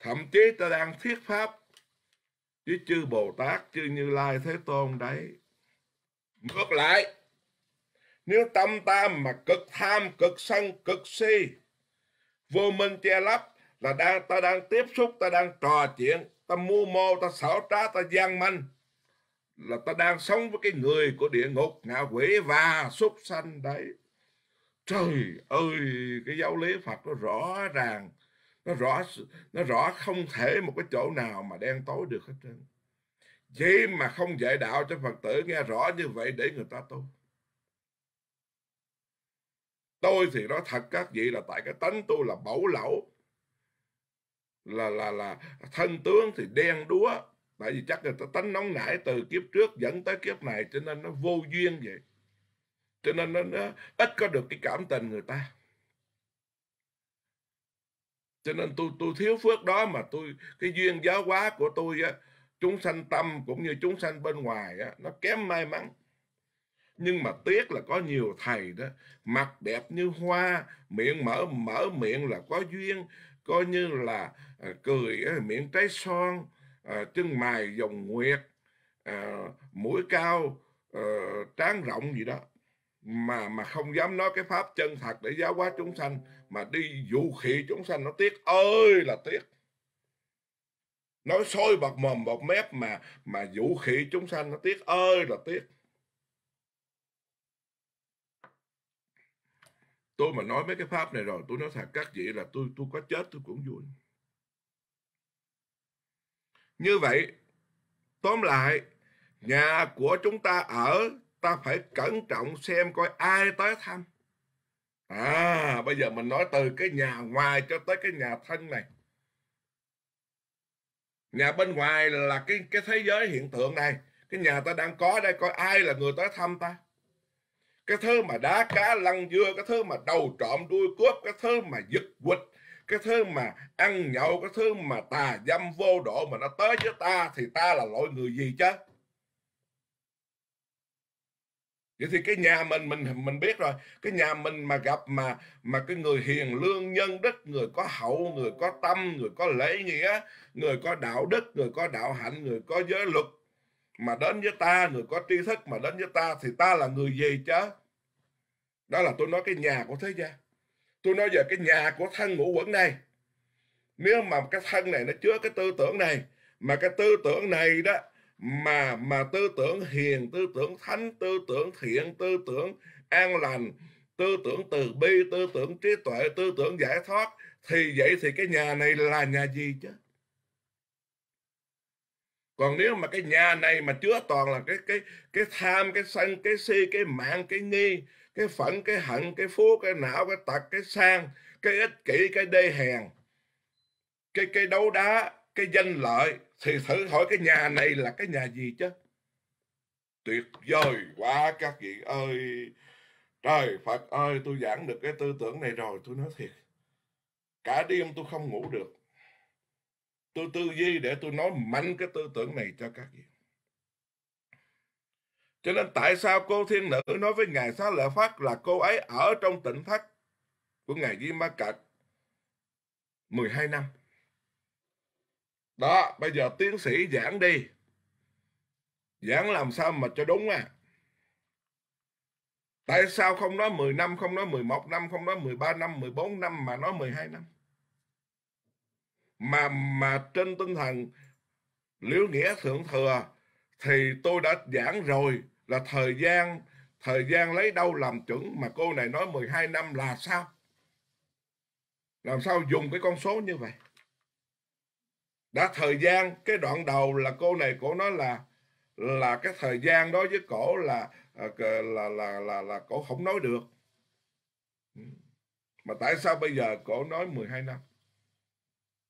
thậm chí ta đang thuyết pháp với chư bồ tát chư như lai thế tôn đấy ngược lại nếu tâm ta mà cực tham cực sân cực si vô minh che lấp là đang ta đang tiếp xúc ta đang trò chuyện ta mua mô ta xảo trá ta gian manh là ta đang sống với cái người của địa ngục ngạ quỷ và súc sanh đấy trời ơi cái giáo lý Phật nó rõ ràng nó rõ nó rõ không thể một cái chỗ nào mà đen tối được hết trơn vậy mà không dạy đạo cho Phật tử nghe rõ như vậy để người ta tu tôi thì nói thật các vị là tại cái tánh tôi là bẩu lẩu là là là thân tướng thì đen đúa tại vì chắc là tánh nóng nảy từ kiếp trước dẫn tới kiếp này cho nên nó vô duyên vậy cho nên nó, nó ít có được cái cảm tình người ta cho nên tôi tôi thiếu phước đó mà tôi cái duyên giáo hóa của tôi á, chúng sanh tâm cũng như chúng sanh bên ngoài á, nó kém may mắn nhưng mà tiếc là có nhiều thầy đó mặt đẹp như hoa miệng mở mở miệng là có duyên coi như là à, cười á, miệng trái son à, chân mày dòng nguyệt à, mũi cao à, ờ, trán rộng gì đó mà mà không dám nói cái pháp chân thật để giáo hóa chúng sanh mà đi dụ khị chúng sanh nó tiếc ơi là tiếc nói sôi bọt mồm bọt mép mà mà dụ khị chúng sanh nó tiếc ơi là tiếc tôi mà nói mấy cái pháp này rồi tôi nói thật các vị là tôi tôi có chết tôi cũng vui như vậy tóm lại nhà của chúng ta ở ta phải cẩn trọng xem coi ai tới thăm à bây giờ mình nói từ cái nhà ngoài cho tới cái nhà thân này nhà bên ngoài là cái cái thế giới hiện tượng này cái nhà ta đang có đây coi ai là người tới thăm ta cái thứ mà đá cá lăn dưa cái thứ mà đầu trộm đuôi cướp cái thứ mà giật quịch cái thứ mà ăn nhậu cái thứ mà tà dâm vô độ mà nó tới với ta thì ta là loại người gì chứ vậy thì cái nhà mình mình mình biết rồi cái nhà mình mà gặp mà mà cái người hiền lương nhân đức người có hậu người có tâm người có lễ nghĩa người có đạo đức người có đạo hạnh người có giới luật mà đến với ta người có tri thức mà đến với ta thì ta là người gì chứ đó là tôi nói cái nhà của thế gian tôi nói về cái nhà của thân ngũ quẩn này nếu mà cái thân này nó chứa cái tư tưởng này mà cái tư tưởng này đó mà mà tư tưởng hiền tư tưởng thánh tư tưởng thiện tư tưởng an lành tư tưởng từ bi tư tưởng trí tuệ tư tưởng giải thoát thì vậy thì cái nhà này là nhà gì chứ còn nếu mà cái nhà này mà chứa toàn là cái cái cái tham cái sân cái si cái mạng cái nghi cái phẫn cái hận cái phú cái não cái tật cái sang cái ích kỷ cái đê hèn cái cái đấu đá cái danh lợi thì thử hỏi cái nhà này là cái nhà gì chứ tuyệt vời quá các vị ơi trời phật ơi tôi giảng được cái tư tưởng này rồi tôi nói thiệt cả đêm tôi không ngủ được tôi tư duy để tôi nói mạnh cái tư tưởng này cho các vị cho nên tại sao cô thiên nữ nói với ngài xá lợi phát là cô ấy ở trong tỉnh thất của ngài di ma cật 12 năm đó bây giờ tiến sĩ giảng đi giảng làm sao mà cho đúng à tại sao không nói 10 năm không nói 11 năm không nói 13 năm 14 năm mà nói 12 năm mà mà trên tinh thần liễu nghĩa thượng thừa thì tôi đã giảng rồi là thời gian thời gian lấy đâu làm chuẩn mà cô này nói 12 năm là sao làm sao dùng cái con số như vậy đã thời gian cái đoạn đầu là cô này cổ nói là là cái thời gian đó với cổ là là là là là, là cổ không nói được ừ. mà tại sao bây giờ cổ nói 12 năm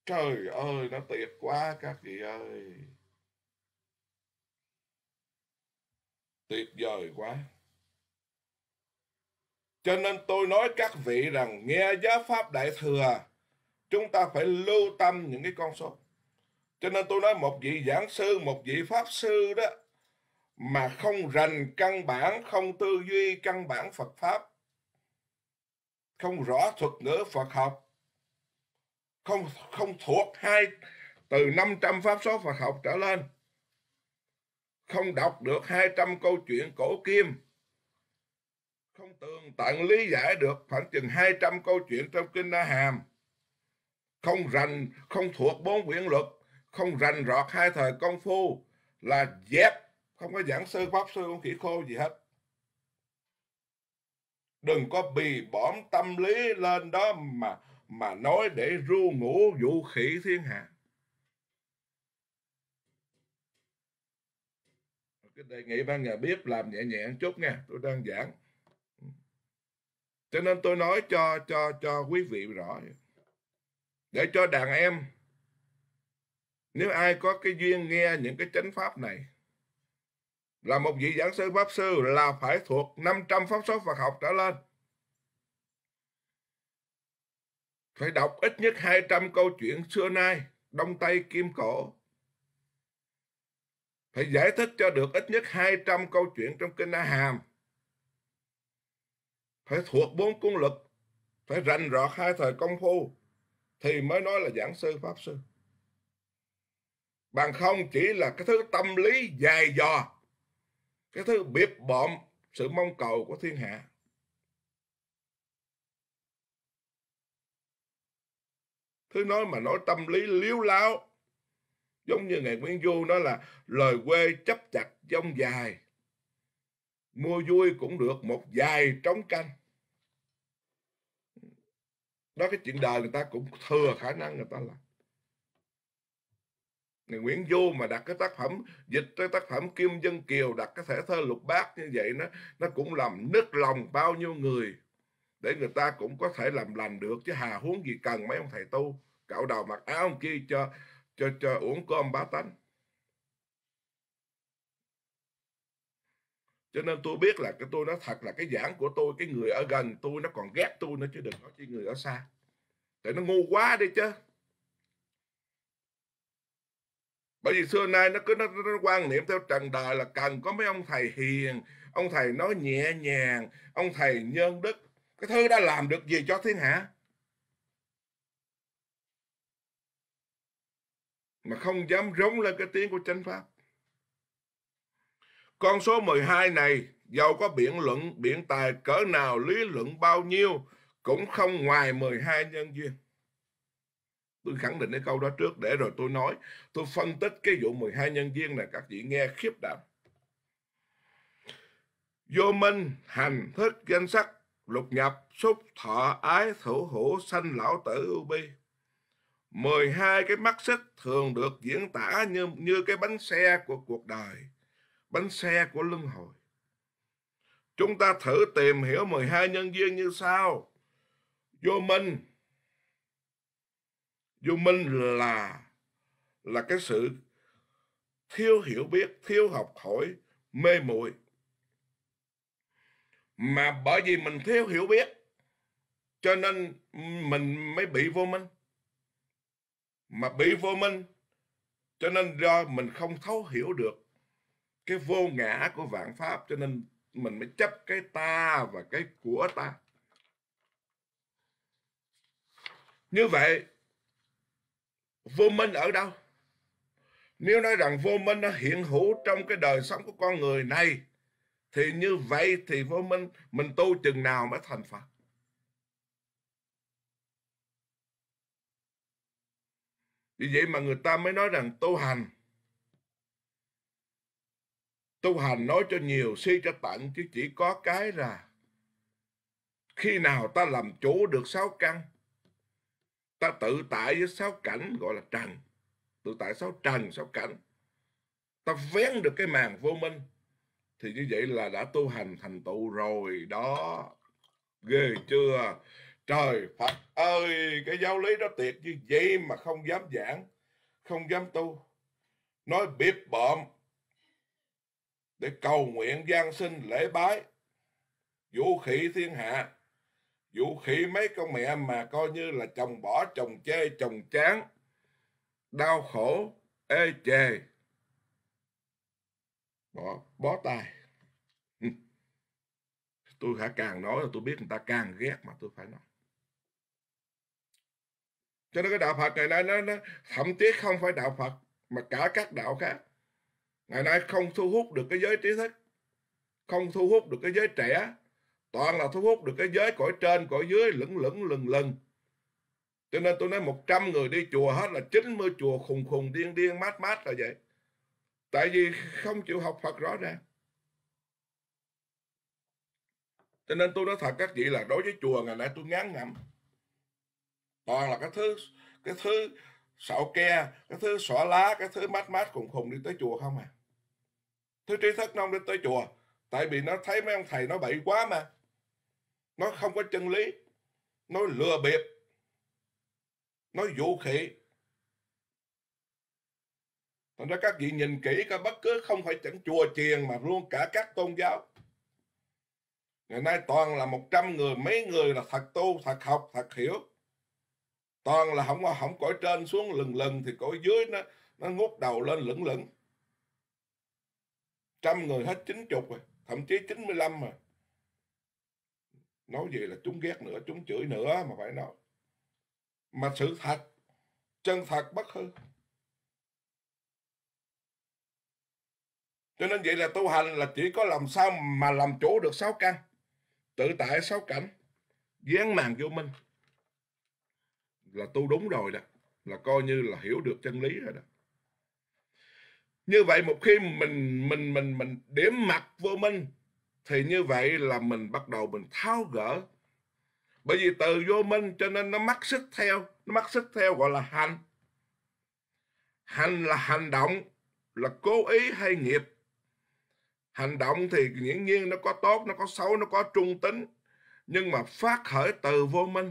trời ơi nó tuyệt quá các chị ơi tuyệt vời quá cho nên tôi nói các vị rằng nghe giáo pháp đại thừa chúng ta phải lưu tâm những cái con số cho nên tôi nói một vị giảng sư, một vị pháp sư đó mà không rành căn bản, không tư duy căn bản Phật Pháp, không rõ thuật ngữ Phật học, không không thuộc hai từ 500 pháp số Phật học trở lên, không đọc được 200 câu chuyện cổ kim, không tường tận lý giải được khoảng chừng 200 câu chuyện trong Kinh Na Hàm, không rành, không thuộc bốn quyển luật, không rành rọt hai thời công phu là dẹp không có giảng sư pháp sư không khỉ khô gì hết đừng có bị bõm tâm lý lên đó mà mà nói để ru ngủ vũ khỉ thiên hạ cái đề nghị ban nhà bếp làm nhẹ nhẹ chút nha tôi đang giảng cho nên tôi nói cho cho cho quý vị rõ để cho đàn em nếu ai có cái duyên nghe những cái chánh pháp này là một vị giảng sư pháp sư là phải thuộc 500 pháp số Phật học trở lên phải đọc ít nhất 200 câu chuyện xưa nay đông tây kim cổ phải giải thích cho được ít nhất 200 câu chuyện trong kinh A Hàm phải thuộc bốn cung lực phải rành rọt hai thời công phu thì mới nói là giảng sư pháp sư bằng không chỉ là cái thứ tâm lý dài dò cái thứ biệp bọm sự mong cầu của thiên hạ thứ nói mà nói tâm lý liếu láo giống như ngày Nguyễn Du nói là lời quê chấp chặt dông dài mua vui cũng được một dài trống canh đó cái chuyện đời người ta cũng thừa khả năng người ta làm Nguyễn Du mà đặt cái tác phẩm dịch cái tác phẩm Kim Dân Kiều đặt cái thể thơ lục bát như vậy nó nó cũng làm nứt lòng bao nhiêu người để người ta cũng có thể làm lành được chứ hà huống gì cần mấy ông thầy tu cạo đầu mặc áo ông kia cho cho cho uống cơm bá tánh cho nên tôi biết là cái tôi nói thật là cái giảng của tôi cái người ở gần tôi nó còn ghét tôi nữa chứ đừng nói chi người ở xa tại nó ngu quá đi chứ bởi vì xưa nay nó cứ nó, nó quan niệm theo trần đời là cần có mấy ông thầy hiền ông thầy nói nhẹ nhàng ông thầy nhân đức cái thứ đã làm được gì cho thiên hạ mà không dám rống lên cái tiếng của chánh pháp con số 12 này dầu có biện luận biện tài cỡ nào lý luận bao nhiêu cũng không ngoài 12 nhân duyên Tôi khẳng định cái câu đó trước để rồi tôi nói. Tôi phân tích cái vụ 12 nhân viên này các chị nghe khiếp đảm. Vô minh, hành, thức, danh sắc, lục nhập, xúc, thọ, ái, thủ hữu, sanh, lão tử, ưu bi. 12 cái mắt xích thường được diễn tả như như cái bánh xe của cuộc đời, bánh xe của luân hồi. Chúng ta thử tìm hiểu 12 nhân viên như sau. Vô minh, vô minh là là cái sự thiếu hiểu biết thiếu học hỏi mê muội mà bởi vì mình thiếu hiểu biết cho nên mình mới bị vô minh mà bị vô minh cho nên do mình không thấu hiểu được cái vô ngã của vạn pháp cho nên mình mới chấp cái ta và cái của ta như vậy vô minh ở đâu nếu nói rằng vô minh nó hiện hữu trong cái đời sống của con người này thì như vậy thì vô minh mình tu chừng nào mới thành phật vì vậy mà người ta mới nói rằng tu hành tu hành nói cho nhiều suy cho tận chứ chỉ có cái là khi nào ta làm chủ được sáu căn ta tự tại với sáu cảnh gọi là trần tự tại sáu trần sáu cảnh ta vén được cái màn vô minh thì như vậy là đã tu hành thành tựu rồi đó ghê chưa trời phật ơi cái giáo lý đó tuyệt như vậy mà không dám giảng không dám tu nói bịp bợm để cầu nguyện gian sinh lễ bái vũ khí thiên hạ vũ khí mấy con mẹ mà coi như là chồng bỏ chồng chê chồng chán đau khổ ê chề bỏ bó tay tôi hả càng nói là tôi biết người ta càng ghét mà tôi phải nói cho nên cái đạo phật ngày nay nó, nó thậm chí không phải đạo phật mà cả các đạo khác ngày nay không thu hút được cái giới trí thức không thu hút được cái giới trẻ toàn là thu hút được cái giới cõi trên cõi dưới lững lững lừng lừng cho nên tôi nói 100 người đi chùa hết là 90 chùa khùng khùng điên điên mát mát là vậy tại vì không chịu học Phật rõ ràng cho nên tôi nói thật các vị là đối với chùa ngày nay tôi ngán ngẩm toàn là cái thứ cái thứ sạo ke cái thứ xỏ lá cái thứ mát mát khùng khùng đi tới chùa không à thứ trí thức nông đi tới chùa tại vì nó thấy mấy ông thầy nó bậy quá mà nó không có chân lý nó lừa bịp nó vũ khí thành ra các vị nhìn kỹ cả bất cứ không phải chẳng chùa chiền mà luôn cả các tôn giáo ngày nay toàn là 100 người mấy người là thật tu thật học thật hiểu toàn là không không cõi trên xuống lần lần thì cõi dưới nó nó ngút đầu lên lửng lửng trăm người hết chín chục rồi thậm chí 95 rồi nói gì là chúng ghét nữa chúng chửi nữa mà phải nói mà sự thật chân thật bất hư cho nên vậy là tu hành là chỉ có làm sao mà làm chủ được sáu căn tự tại sáu cảnh dán màn vô minh là tu đúng rồi đó là coi như là hiểu được chân lý rồi đó như vậy một khi mình mình mình mình điểm mặt vô minh thì như vậy là mình bắt đầu mình tháo gỡ bởi vì từ vô minh cho nên nó mắc sức theo nó mắc sức theo gọi là hành hành là hành động là cố ý hay nghiệp hành động thì hiển nhiên nó có tốt nó có xấu nó có trung tính nhưng mà phát khởi từ vô minh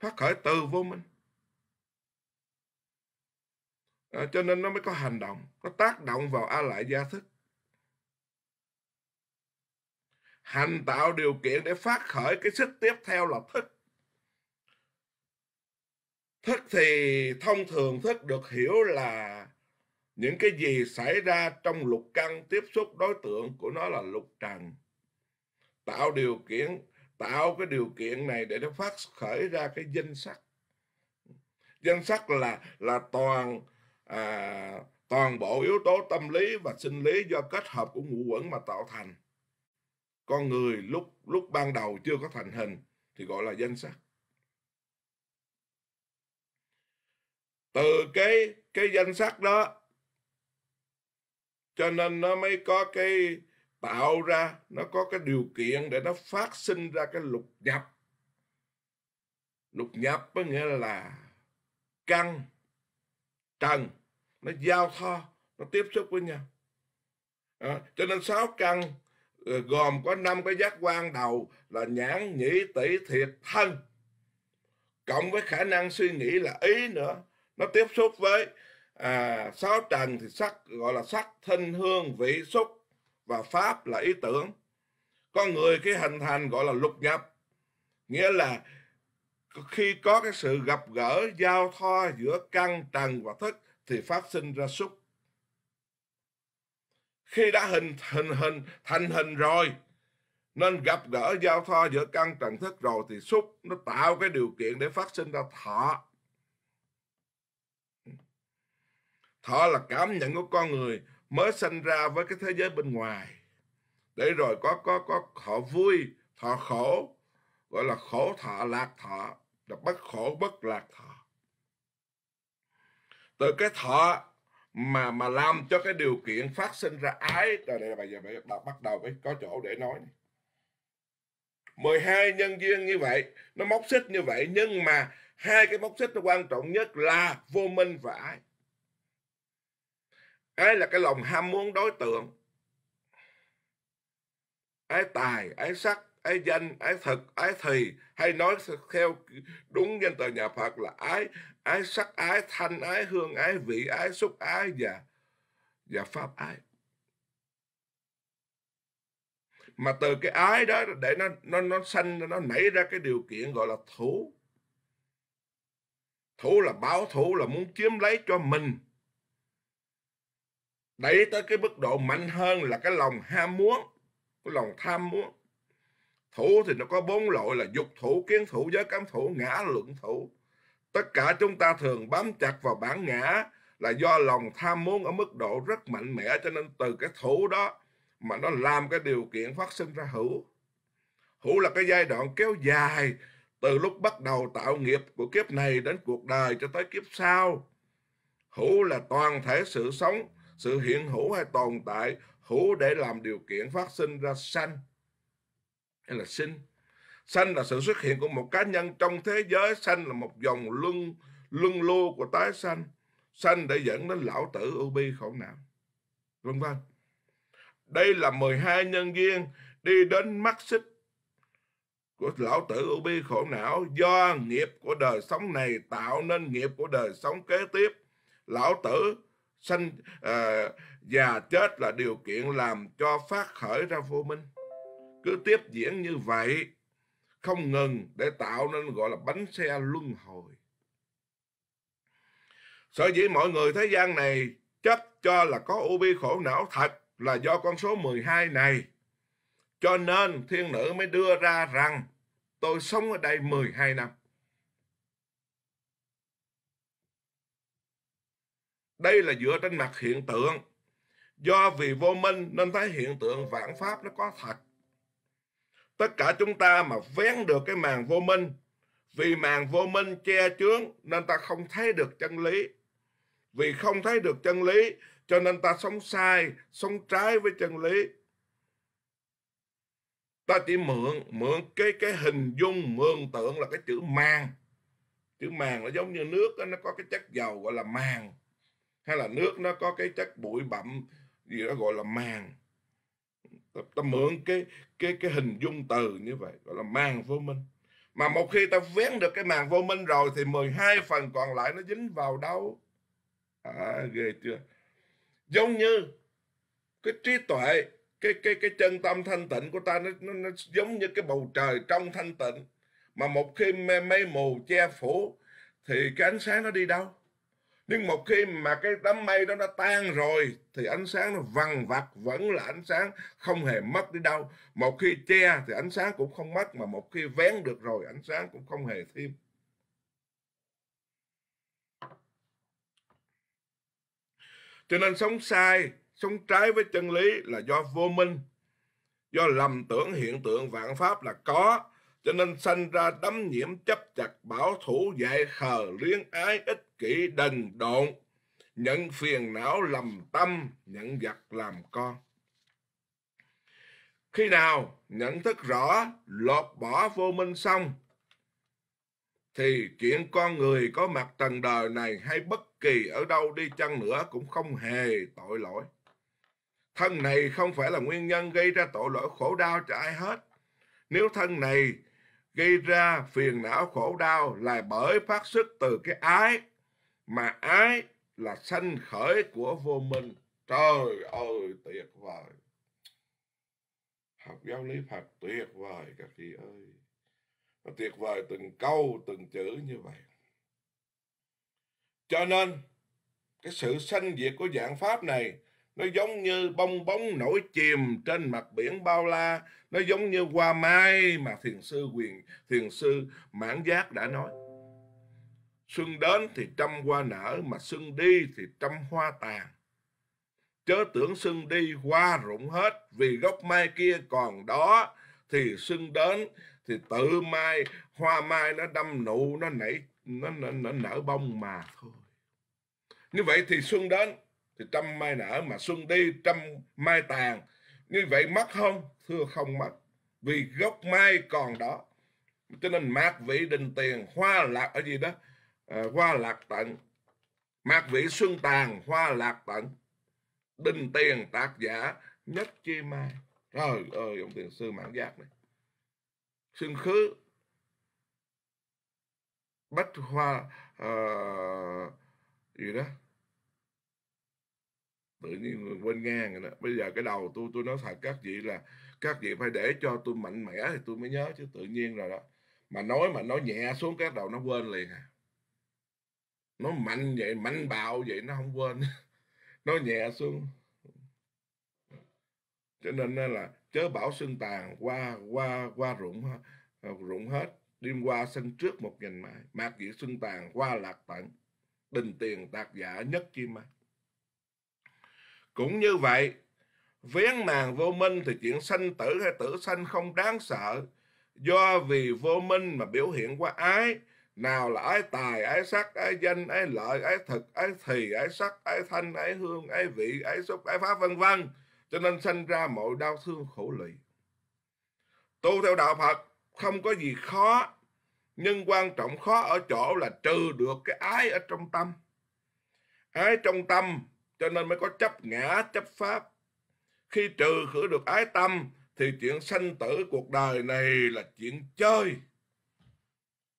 phát khởi từ vô minh à, cho nên nó mới có hành động nó tác động vào a lại gia thức hành tạo điều kiện để phát khởi cái sức tiếp theo là thức thức thì thông thường thức được hiểu là những cái gì xảy ra trong lục căn tiếp xúc đối tượng của nó là lục trần tạo điều kiện tạo cái điều kiện này để nó phát khởi ra cái danh sắc danh sắc là là toàn à, toàn bộ yếu tố tâm lý và sinh lý do kết hợp của ngũ quẩn mà tạo thành con người lúc lúc ban đầu chưa có thành hình thì gọi là danh sắc từ cái cái danh sắc đó cho nên nó mới có cái tạo ra nó có cái điều kiện để nó phát sinh ra cái lục nhập lục nhập có nghĩa là căn trần nó giao thoa nó tiếp xúc với nhau à, cho nên sáu căn Ừ, gồm có năm cái giác quan đầu là nhãn nhĩ tỷ thiệt thân cộng với khả năng suy nghĩ là ý nữa nó tiếp xúc với à, sáu trần thì sắc gọi là sắc thân hương vị xúc và pháp là ý tưởng con người khi hình thành gọi là lục nhập nghĩa là khi có cái sự gặp gỡ giao thoa giữa căn trần và thức thì phát sinh ra xúc khi đã hình hình hình thành hình rồi nên gặp gỡ giao thoa giữa căn trần thức rồi thì xúc nó tạo cái điều kiện để phát sinh ra thọ thọ là cảm nhận của con người mới sinh ra với cái thế giới bên ngoài để rồi có có có thọ vui thọ khổ gọi là khổ thọ lạc thọ là bất khổ bất lạc thọ từ cái thọ mà mà làm cho cái điều kiện phát sinh ra ái rồi đây là bây giờ đọc bắt đầu mới có chỗ để nói này. 12 nhân duyên như vậy nó móc xích như vậy nhưng mà hai cái móc xích nó quan trọng nhất là vô minh và ái ái là cái lòng ham muốn đối tượng ái tài ái sắc ái danh, ái thực, ái thầy hay nói theo đúng danh từ nhà Phật là ái, ái sắc ái, thanh ái, hương ái, vị ái, xúc ái và và pháp ái. Mà từ cái ái đó để nó nó nó sanh nó nảy ra cái điều kiện gọi là thủ. Thủ là báo thủ là muốn chiếm lấy cho mình. Đẩy tới cái mức độ mạnh hơn là cái lòng ham muốn, cái lòng tham muốn Thủ thì nó có bốn loại là dục thủ, kiến thủ, giới cám thủ, ngã luận thủ. Tất cả chúng ta thường bám chặt vào bản ngã là do lòng tham muốn ở mức độ rất mạnh mẽ cho nên từ cái thủ đó mà nó làm cái điều kiện phát sinh ra hữu. Hữu là cái giai đoạn kéo dài từ lúc bắt đầu tạo nghiệp của kiếp này đến cuộc đời cho tới kiếp sau. Hữu là toàn thể sự sống, sự hiện hữu hay tồn tại, hữu để làm điều kiện phát sinh ra sanh hay là sinh sanh là sự xuất hiện của một cá nhân trong thế giới sanh là một dòng luân luân lưu của tái sanh sanh để dẫn đến lão tử ưu bi khổ não vân vân đây là 12 nhân viên đi đến mắt xích của lão tử ưu bi khổ não do nghiệp của đời sống này tạo nên nghiệp của đời sống kế tiếp lão tử sanh à, già chết là điều kiện làm cho phát khởi ra vô minh cứ tiếp diễn như vậy không ngừng để tạo nên gọi là bánh xe luân hồi sở dĩ mọi người thế gian này chấp cho là có u bi khổ não thật là do con số 12 này cho nên thiên nữ mới đưa ra rằng tôi sống ở đây 12 năm Đây là dựa trên mặt hiện tượng. Do vì vô minh nên thấy hiện tượng vạn pháp nó có thật tất cả chúng ta mà vén được cái màn vô minh vì màn vô minh che chướng nên ta không thấy được chân lý vì không thấy được chân lý cho nên ta sống sai sống trái với chân lý ta chỉ mượn mượn cái cái hình dung mượn tượng là cái chữ màng chữ màng nó giống như nước đó, nó có cái chất dầu gọi là màng hay là nước nó có cái chất bụi bặm gì đó gọi là màng ta, ta mượn cái cái cái hình dung từ như vậy gọi là màn vô minh mà một khi ta vén được cái màn vô minh rồi thì 12 phần còn lại nó dính vào đâu à, ghê chưa giống như cái trí tuệ cái cái cái chân tâm thanh tịnh của ta nó, nó, nó giống như cái bầu trời trong thanh tịnh mà một khi mê, mây mù che phủ thì cái ánh sáng nó đi đâu nhưng một khi mà cái đám mây đó nó tan rồi thì ánh sáng nó vằn vặt vẫn là ánh sáng không hề mất đi đâu một khi che thì ánh sáng cũng không mất mà một khi vén được rồi ánh sáng cũng không hề thêm cho nên sống sai sống trái với chân lý là do vô minh do lầm tưởng hiện tượng vạn pháp là có cho nên sanh ra đấm nhiễm chấp chặt bảo thủ dạy khờ luyến ái ích kỹ đần độn những phiền não lầm tâm những vật làm con khi nào nhận thức rõ lột bỏ vô minh xong thì chuyện con người có mặt trần đời này hay bất kỳ ở đâu đi chăng nữa cũng không hề tội lỗi thân này không phải là nguyên nhân gây ra tội lỗi khổ đau cho ai hết nếu thân này gây ra phiền não khổ đau là bởi phát xuất từ cái ái mà ái là sanh khởi của vô minh trời ơi tuyệt vời học giáo lý phật tuyệt vời các vị ơi và tuyệt vời từng câu từng chữ như vậy cho nên cái sự sanh diệt của dạng pháp này nó giống như bong bóng nổi chìm trên mặt biển bao la nó giống như hoa mai mà thiền sư quyền thiền sư mãn giác đã nói Xuân đến thì trăm hoa nở, mà xuân đi thì trăm hoa tàn. Chớ tưởng xuân đi hoa rụng hết, vì gốc mai kia còn đó, thì xuân đến thì tự mai, hoa mai nó đâm nụ, nó nảy nó, nó, nó nở bông mà thôi. Như vậy thì xuân đến thì trăm mai nở, mà xuân đi trăm mai tàn. Như vậy mất không? Thưa không mất, vì gốc mai còn đó. Cho nên mạc vị đình tiền, hoa lạc ở gì đó Ờ, hoa lạc tận mạc vị xuân tàn hoa lạc tận đình tiền tác giả nhất chi mai trời ơi ông tiền sư mãn giác này sương khứ bách hoa uh, gì đó tự nhiên quên ngang rồi đó bây giờ cái đầu tôi tôi nói thật các vị là các vị phải để cho tôi mạnh mẽ thì tôi mới nhớ chứ tự nhiên rồi đó mà nói mà nói nhẹ xuống các đầu nó quên liền à nó mạnh vậy mạnh bạo vậy nó không quên nó nhẹ xuống cho nên là chớ bảo sưng tàn qua qua qua rụng ờ, rụng hết đêm qua sân trước một nghìn mai mạc dị sưng tàn qua lạc tận đình tiền tạc giả nhất chi mai cũng như vậy vén màn vô minh thì chuyện sanh tử hay tử sanh không đáng sợ do vì vô minh mà biểu hiện qua ái nào là ái tài ái sắc ái danh ái lợi ái thực ái thì ái sắc ái thanh ái hương ái vị ái xúc ái pháp vân vân cho nên sanh ra mọi đau thương khổ lụy tu theo đạo phật không có gì khó nhưng quan trọng khó ở chỗ là trừ được cái ái ở trong tâm ái trong tâm cho nên mới có chấp ngã chấp pháp khi trừ khử được ái tâm thì chuyện sanh tử cuộc đời này là chuyện chơi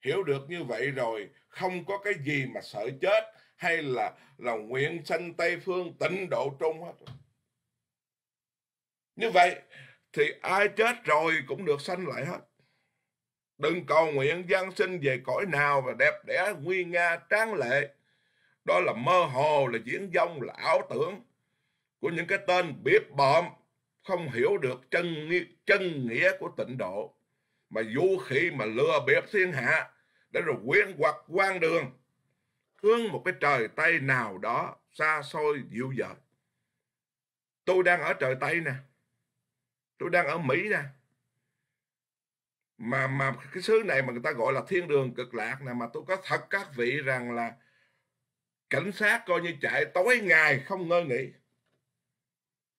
Hiểu được như vậy rồi, không có cái gì mà sợ chết hay là là nguyện sanh Tây Phương tịnh độ trung hết. Như vậy thì ai chết rồi cũng được sanh lại hết. Đừng cầu nguyện giang sinh về cõi nào và đẹp đẽ nguy nga tráng lệ. Đó là mơ hồ, là diễn dông, là ảo tưởng của những cái tên biết bợm không hiểu được chân, chân nghĩa của tịnh độ mà vũ khí mà lừa bịp thiên hạ để rồi quyến hoặc quan đường hướng một cái trời Tây nào đó xa xôi dịu dợt Tôi đang ở trời Tây nè. Tôi đang ở Mỹ nè. Mà mà cái xứ này mà người ta gọi là thiên đường cực lạc nè mà tôi có thật các vị rằng là cảnh sát coi như chạy tối ngày không ngơi nghỉ.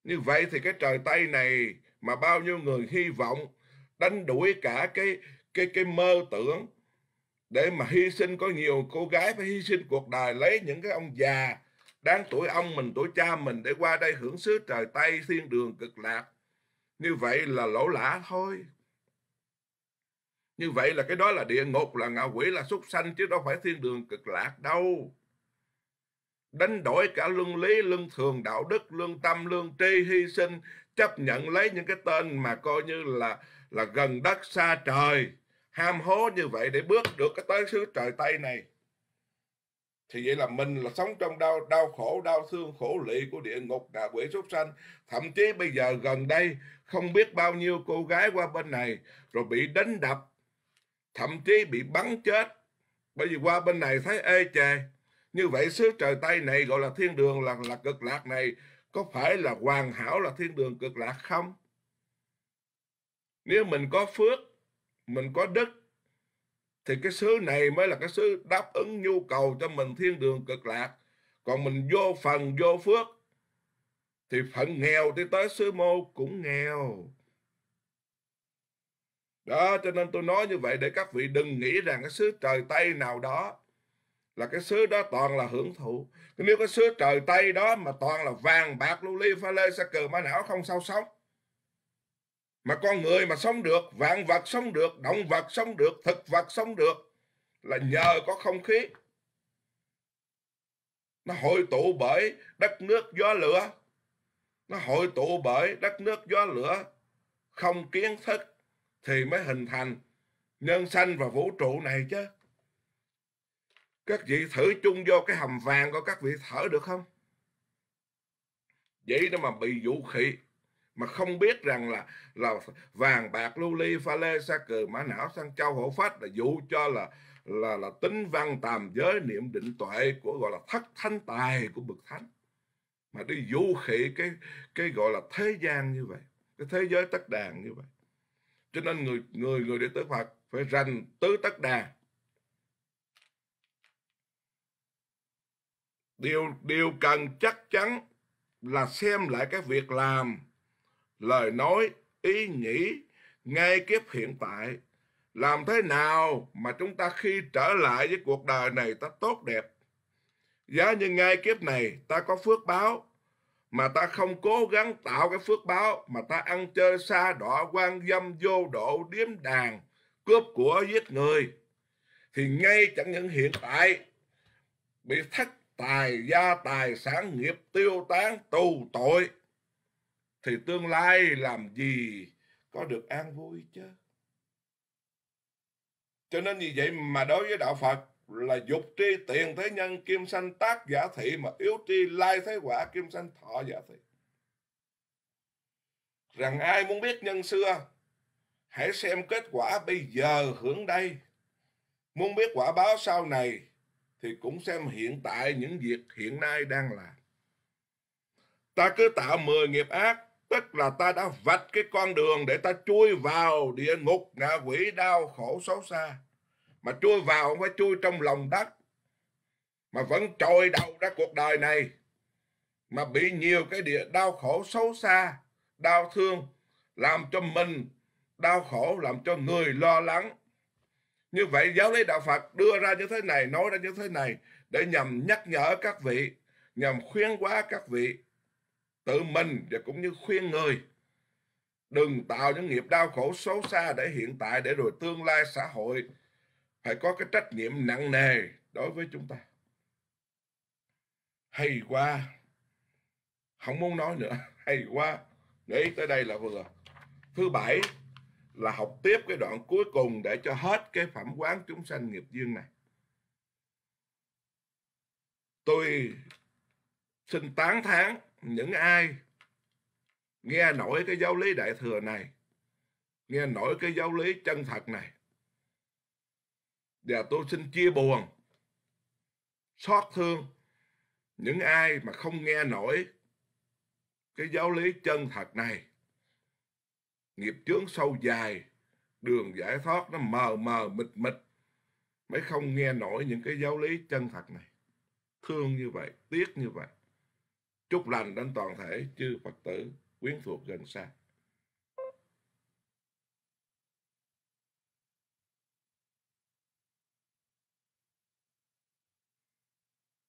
Như vậy thì cái trời Tây này mà bao nhiêu người hy vọng đánh đuổi cả cái cái cái mơ tưởng để mà hy sinh có nhiều cô gái phải hy sinh cuộc đời lấy những cái ông già đáng tuổi ông mình tuổi cha mình để qua đây hưởng xứ trời tây thiên đường cực lạc như vậy là lỗ lã thôi như vậy là cái đó là địa ngục là ngạ quỷ là súc sanh chứ đâu phải thiên đường cực lạc đâu đánh đổi cả luân lý luân thường đạo đức lương tâm lương tri hy sinh chấp nhận lấy những cái tên mà coi như là là gần đất xa trời ham hố như vậy để bước được cái tới xứ trời tây này thì vậy là mình là sống trong đau đau khổ đau thương khổ lị của địa ngục đà quỷ súc sanh thậm chí bây giờ gần đây không biết bao nhiêu cô gái qua bên này rồi bị đánh đập thậm chí bị bắn chết bởi vì qua bên này thấy ê chề như vậy xứ trời tây này gọi là thiên đường là là cực lạc này có phải là hoàn hảo là thiên đường cực lạc không nếu mình có phước mình có đức thì cái xứ này mới là cái xứ đáp ứng nhu cầu cho mình thiên đường cực lạc còn mình vô phần vô phước thì phận nghèo thì tới xứ mô cũng nghèo đó cho nên tôi nói như vậy để các vị đừng nghĩ rằng cái xứ trời tây nào đó là cái xứ đó toàn là hưởng thụ nếu cái xứ trời tây đó mà toàn là vàng bạc lưu ly pha lê sa cờ mã não không sao sống mà con người mà sống được vạn vật sống được động vật sống được thực vật sống được là nhờ có không khí nó hội tụ bởi đất nước gió lửa nó hội tụ bởi đất nước gió lửa không kiến thức thì mới hình thành nhân sanh và vũ trụ này chứ các vị thử chung vô cái hầm vàng của các vị thở được không vậy đó mà bị vũ khí mà không biết rằng là là vàng bạc lưu ly pha lê sa cừ mã não sang châu hổ phách là dụ cho là là là tính văn tàm giới niệm định tuệ của gọi là thất thánh tài của bậc thánh mà đi du khị cái cái gọi là thế gian như vậy cái thế giới tất đàn như vậy cho nên người người người đệ tử Phật phải rành tứ tất đà điều điều cần chắc chắn là xem lại cái việc làm lời nói, ý nghĩ, ngay kiếp hiện tại. Làm thế nào mà chúng ta khi trở lại với cuộc đời này ta tốt đẹp? Giá như ngay kiếp này ta có phước báo, mà ta không cố gắng tạo cái phước báo, mà ta ăn chơi xa đọa quan dâm vô độ điếm đàn, cướp của giết người, thì ngay chẳng những hiện tại bị thất tài gia tài sản nghiệp tiêu tán tù tội thì tương lai làm gì có được an vui chứ cho nên vì vậy mà đối với đạo phật là dục tri tiền thế nhân kim sanh tác giả thị mà yếu tri lai thế quả kim sanh thọ giả thị rằng ai muốn biết nhân xưa hãy xem kết quả bây giờ hưởng đây muốn biết quả báo sau này thì cũng xem hiện tại những việc hiện nay đang làm ta cứ tạo 10 nghiệp ác Tức là ta đã vạch cái con đường để ta chui vào địa ngục, ngạ quỷ, đau, khổ, xấu xa. Mà chui vào không phải chui trong lòng đất. Mà vẫn trôi đầu ra cuộc đời này. Mà bị nhiều cái địa đau khổ xấu xa, đau thương, làm cho mình đau khổ, làm cho người lo lắng. Như vậy giáo lý Đạo Phật đưa ra như thế này, nói ra như thế này để nhằm nhắc nhở các vị, nhằm khuyến quá các vị tự mình và cũng như khuyên người đừng tạo những nghiệp đau khổ xấu xa để hiện tại để rồi tương lai xã hội phải có cái trách nhiệm nặng nề đối với chúng ta hay quá không muốn nói nữa hay quá nghĩ tới đây là vừa thứ bảy là học tiếp cái đoạn cuối cùng để cho hết cái phẩm quán chúng sanh nghiệp duyên này tôi xin tán thán những ai nghe nổi cái giáo lý đại thừa này nghe nổi cái giáo lý chân thật này và tôi xin chia buồn xót thương những ai mà không nghe nổi cái giáo lý chân thật này nghiệp chướng sâu dài đường giải thoát nó mờ mờ mịt mịt mới không nghe nổi những cái giáo lý chân thật này thương như vậy tiếc như vậy Chúc lành đến toàn thể chư Phật tử quyến thuộc gần xa.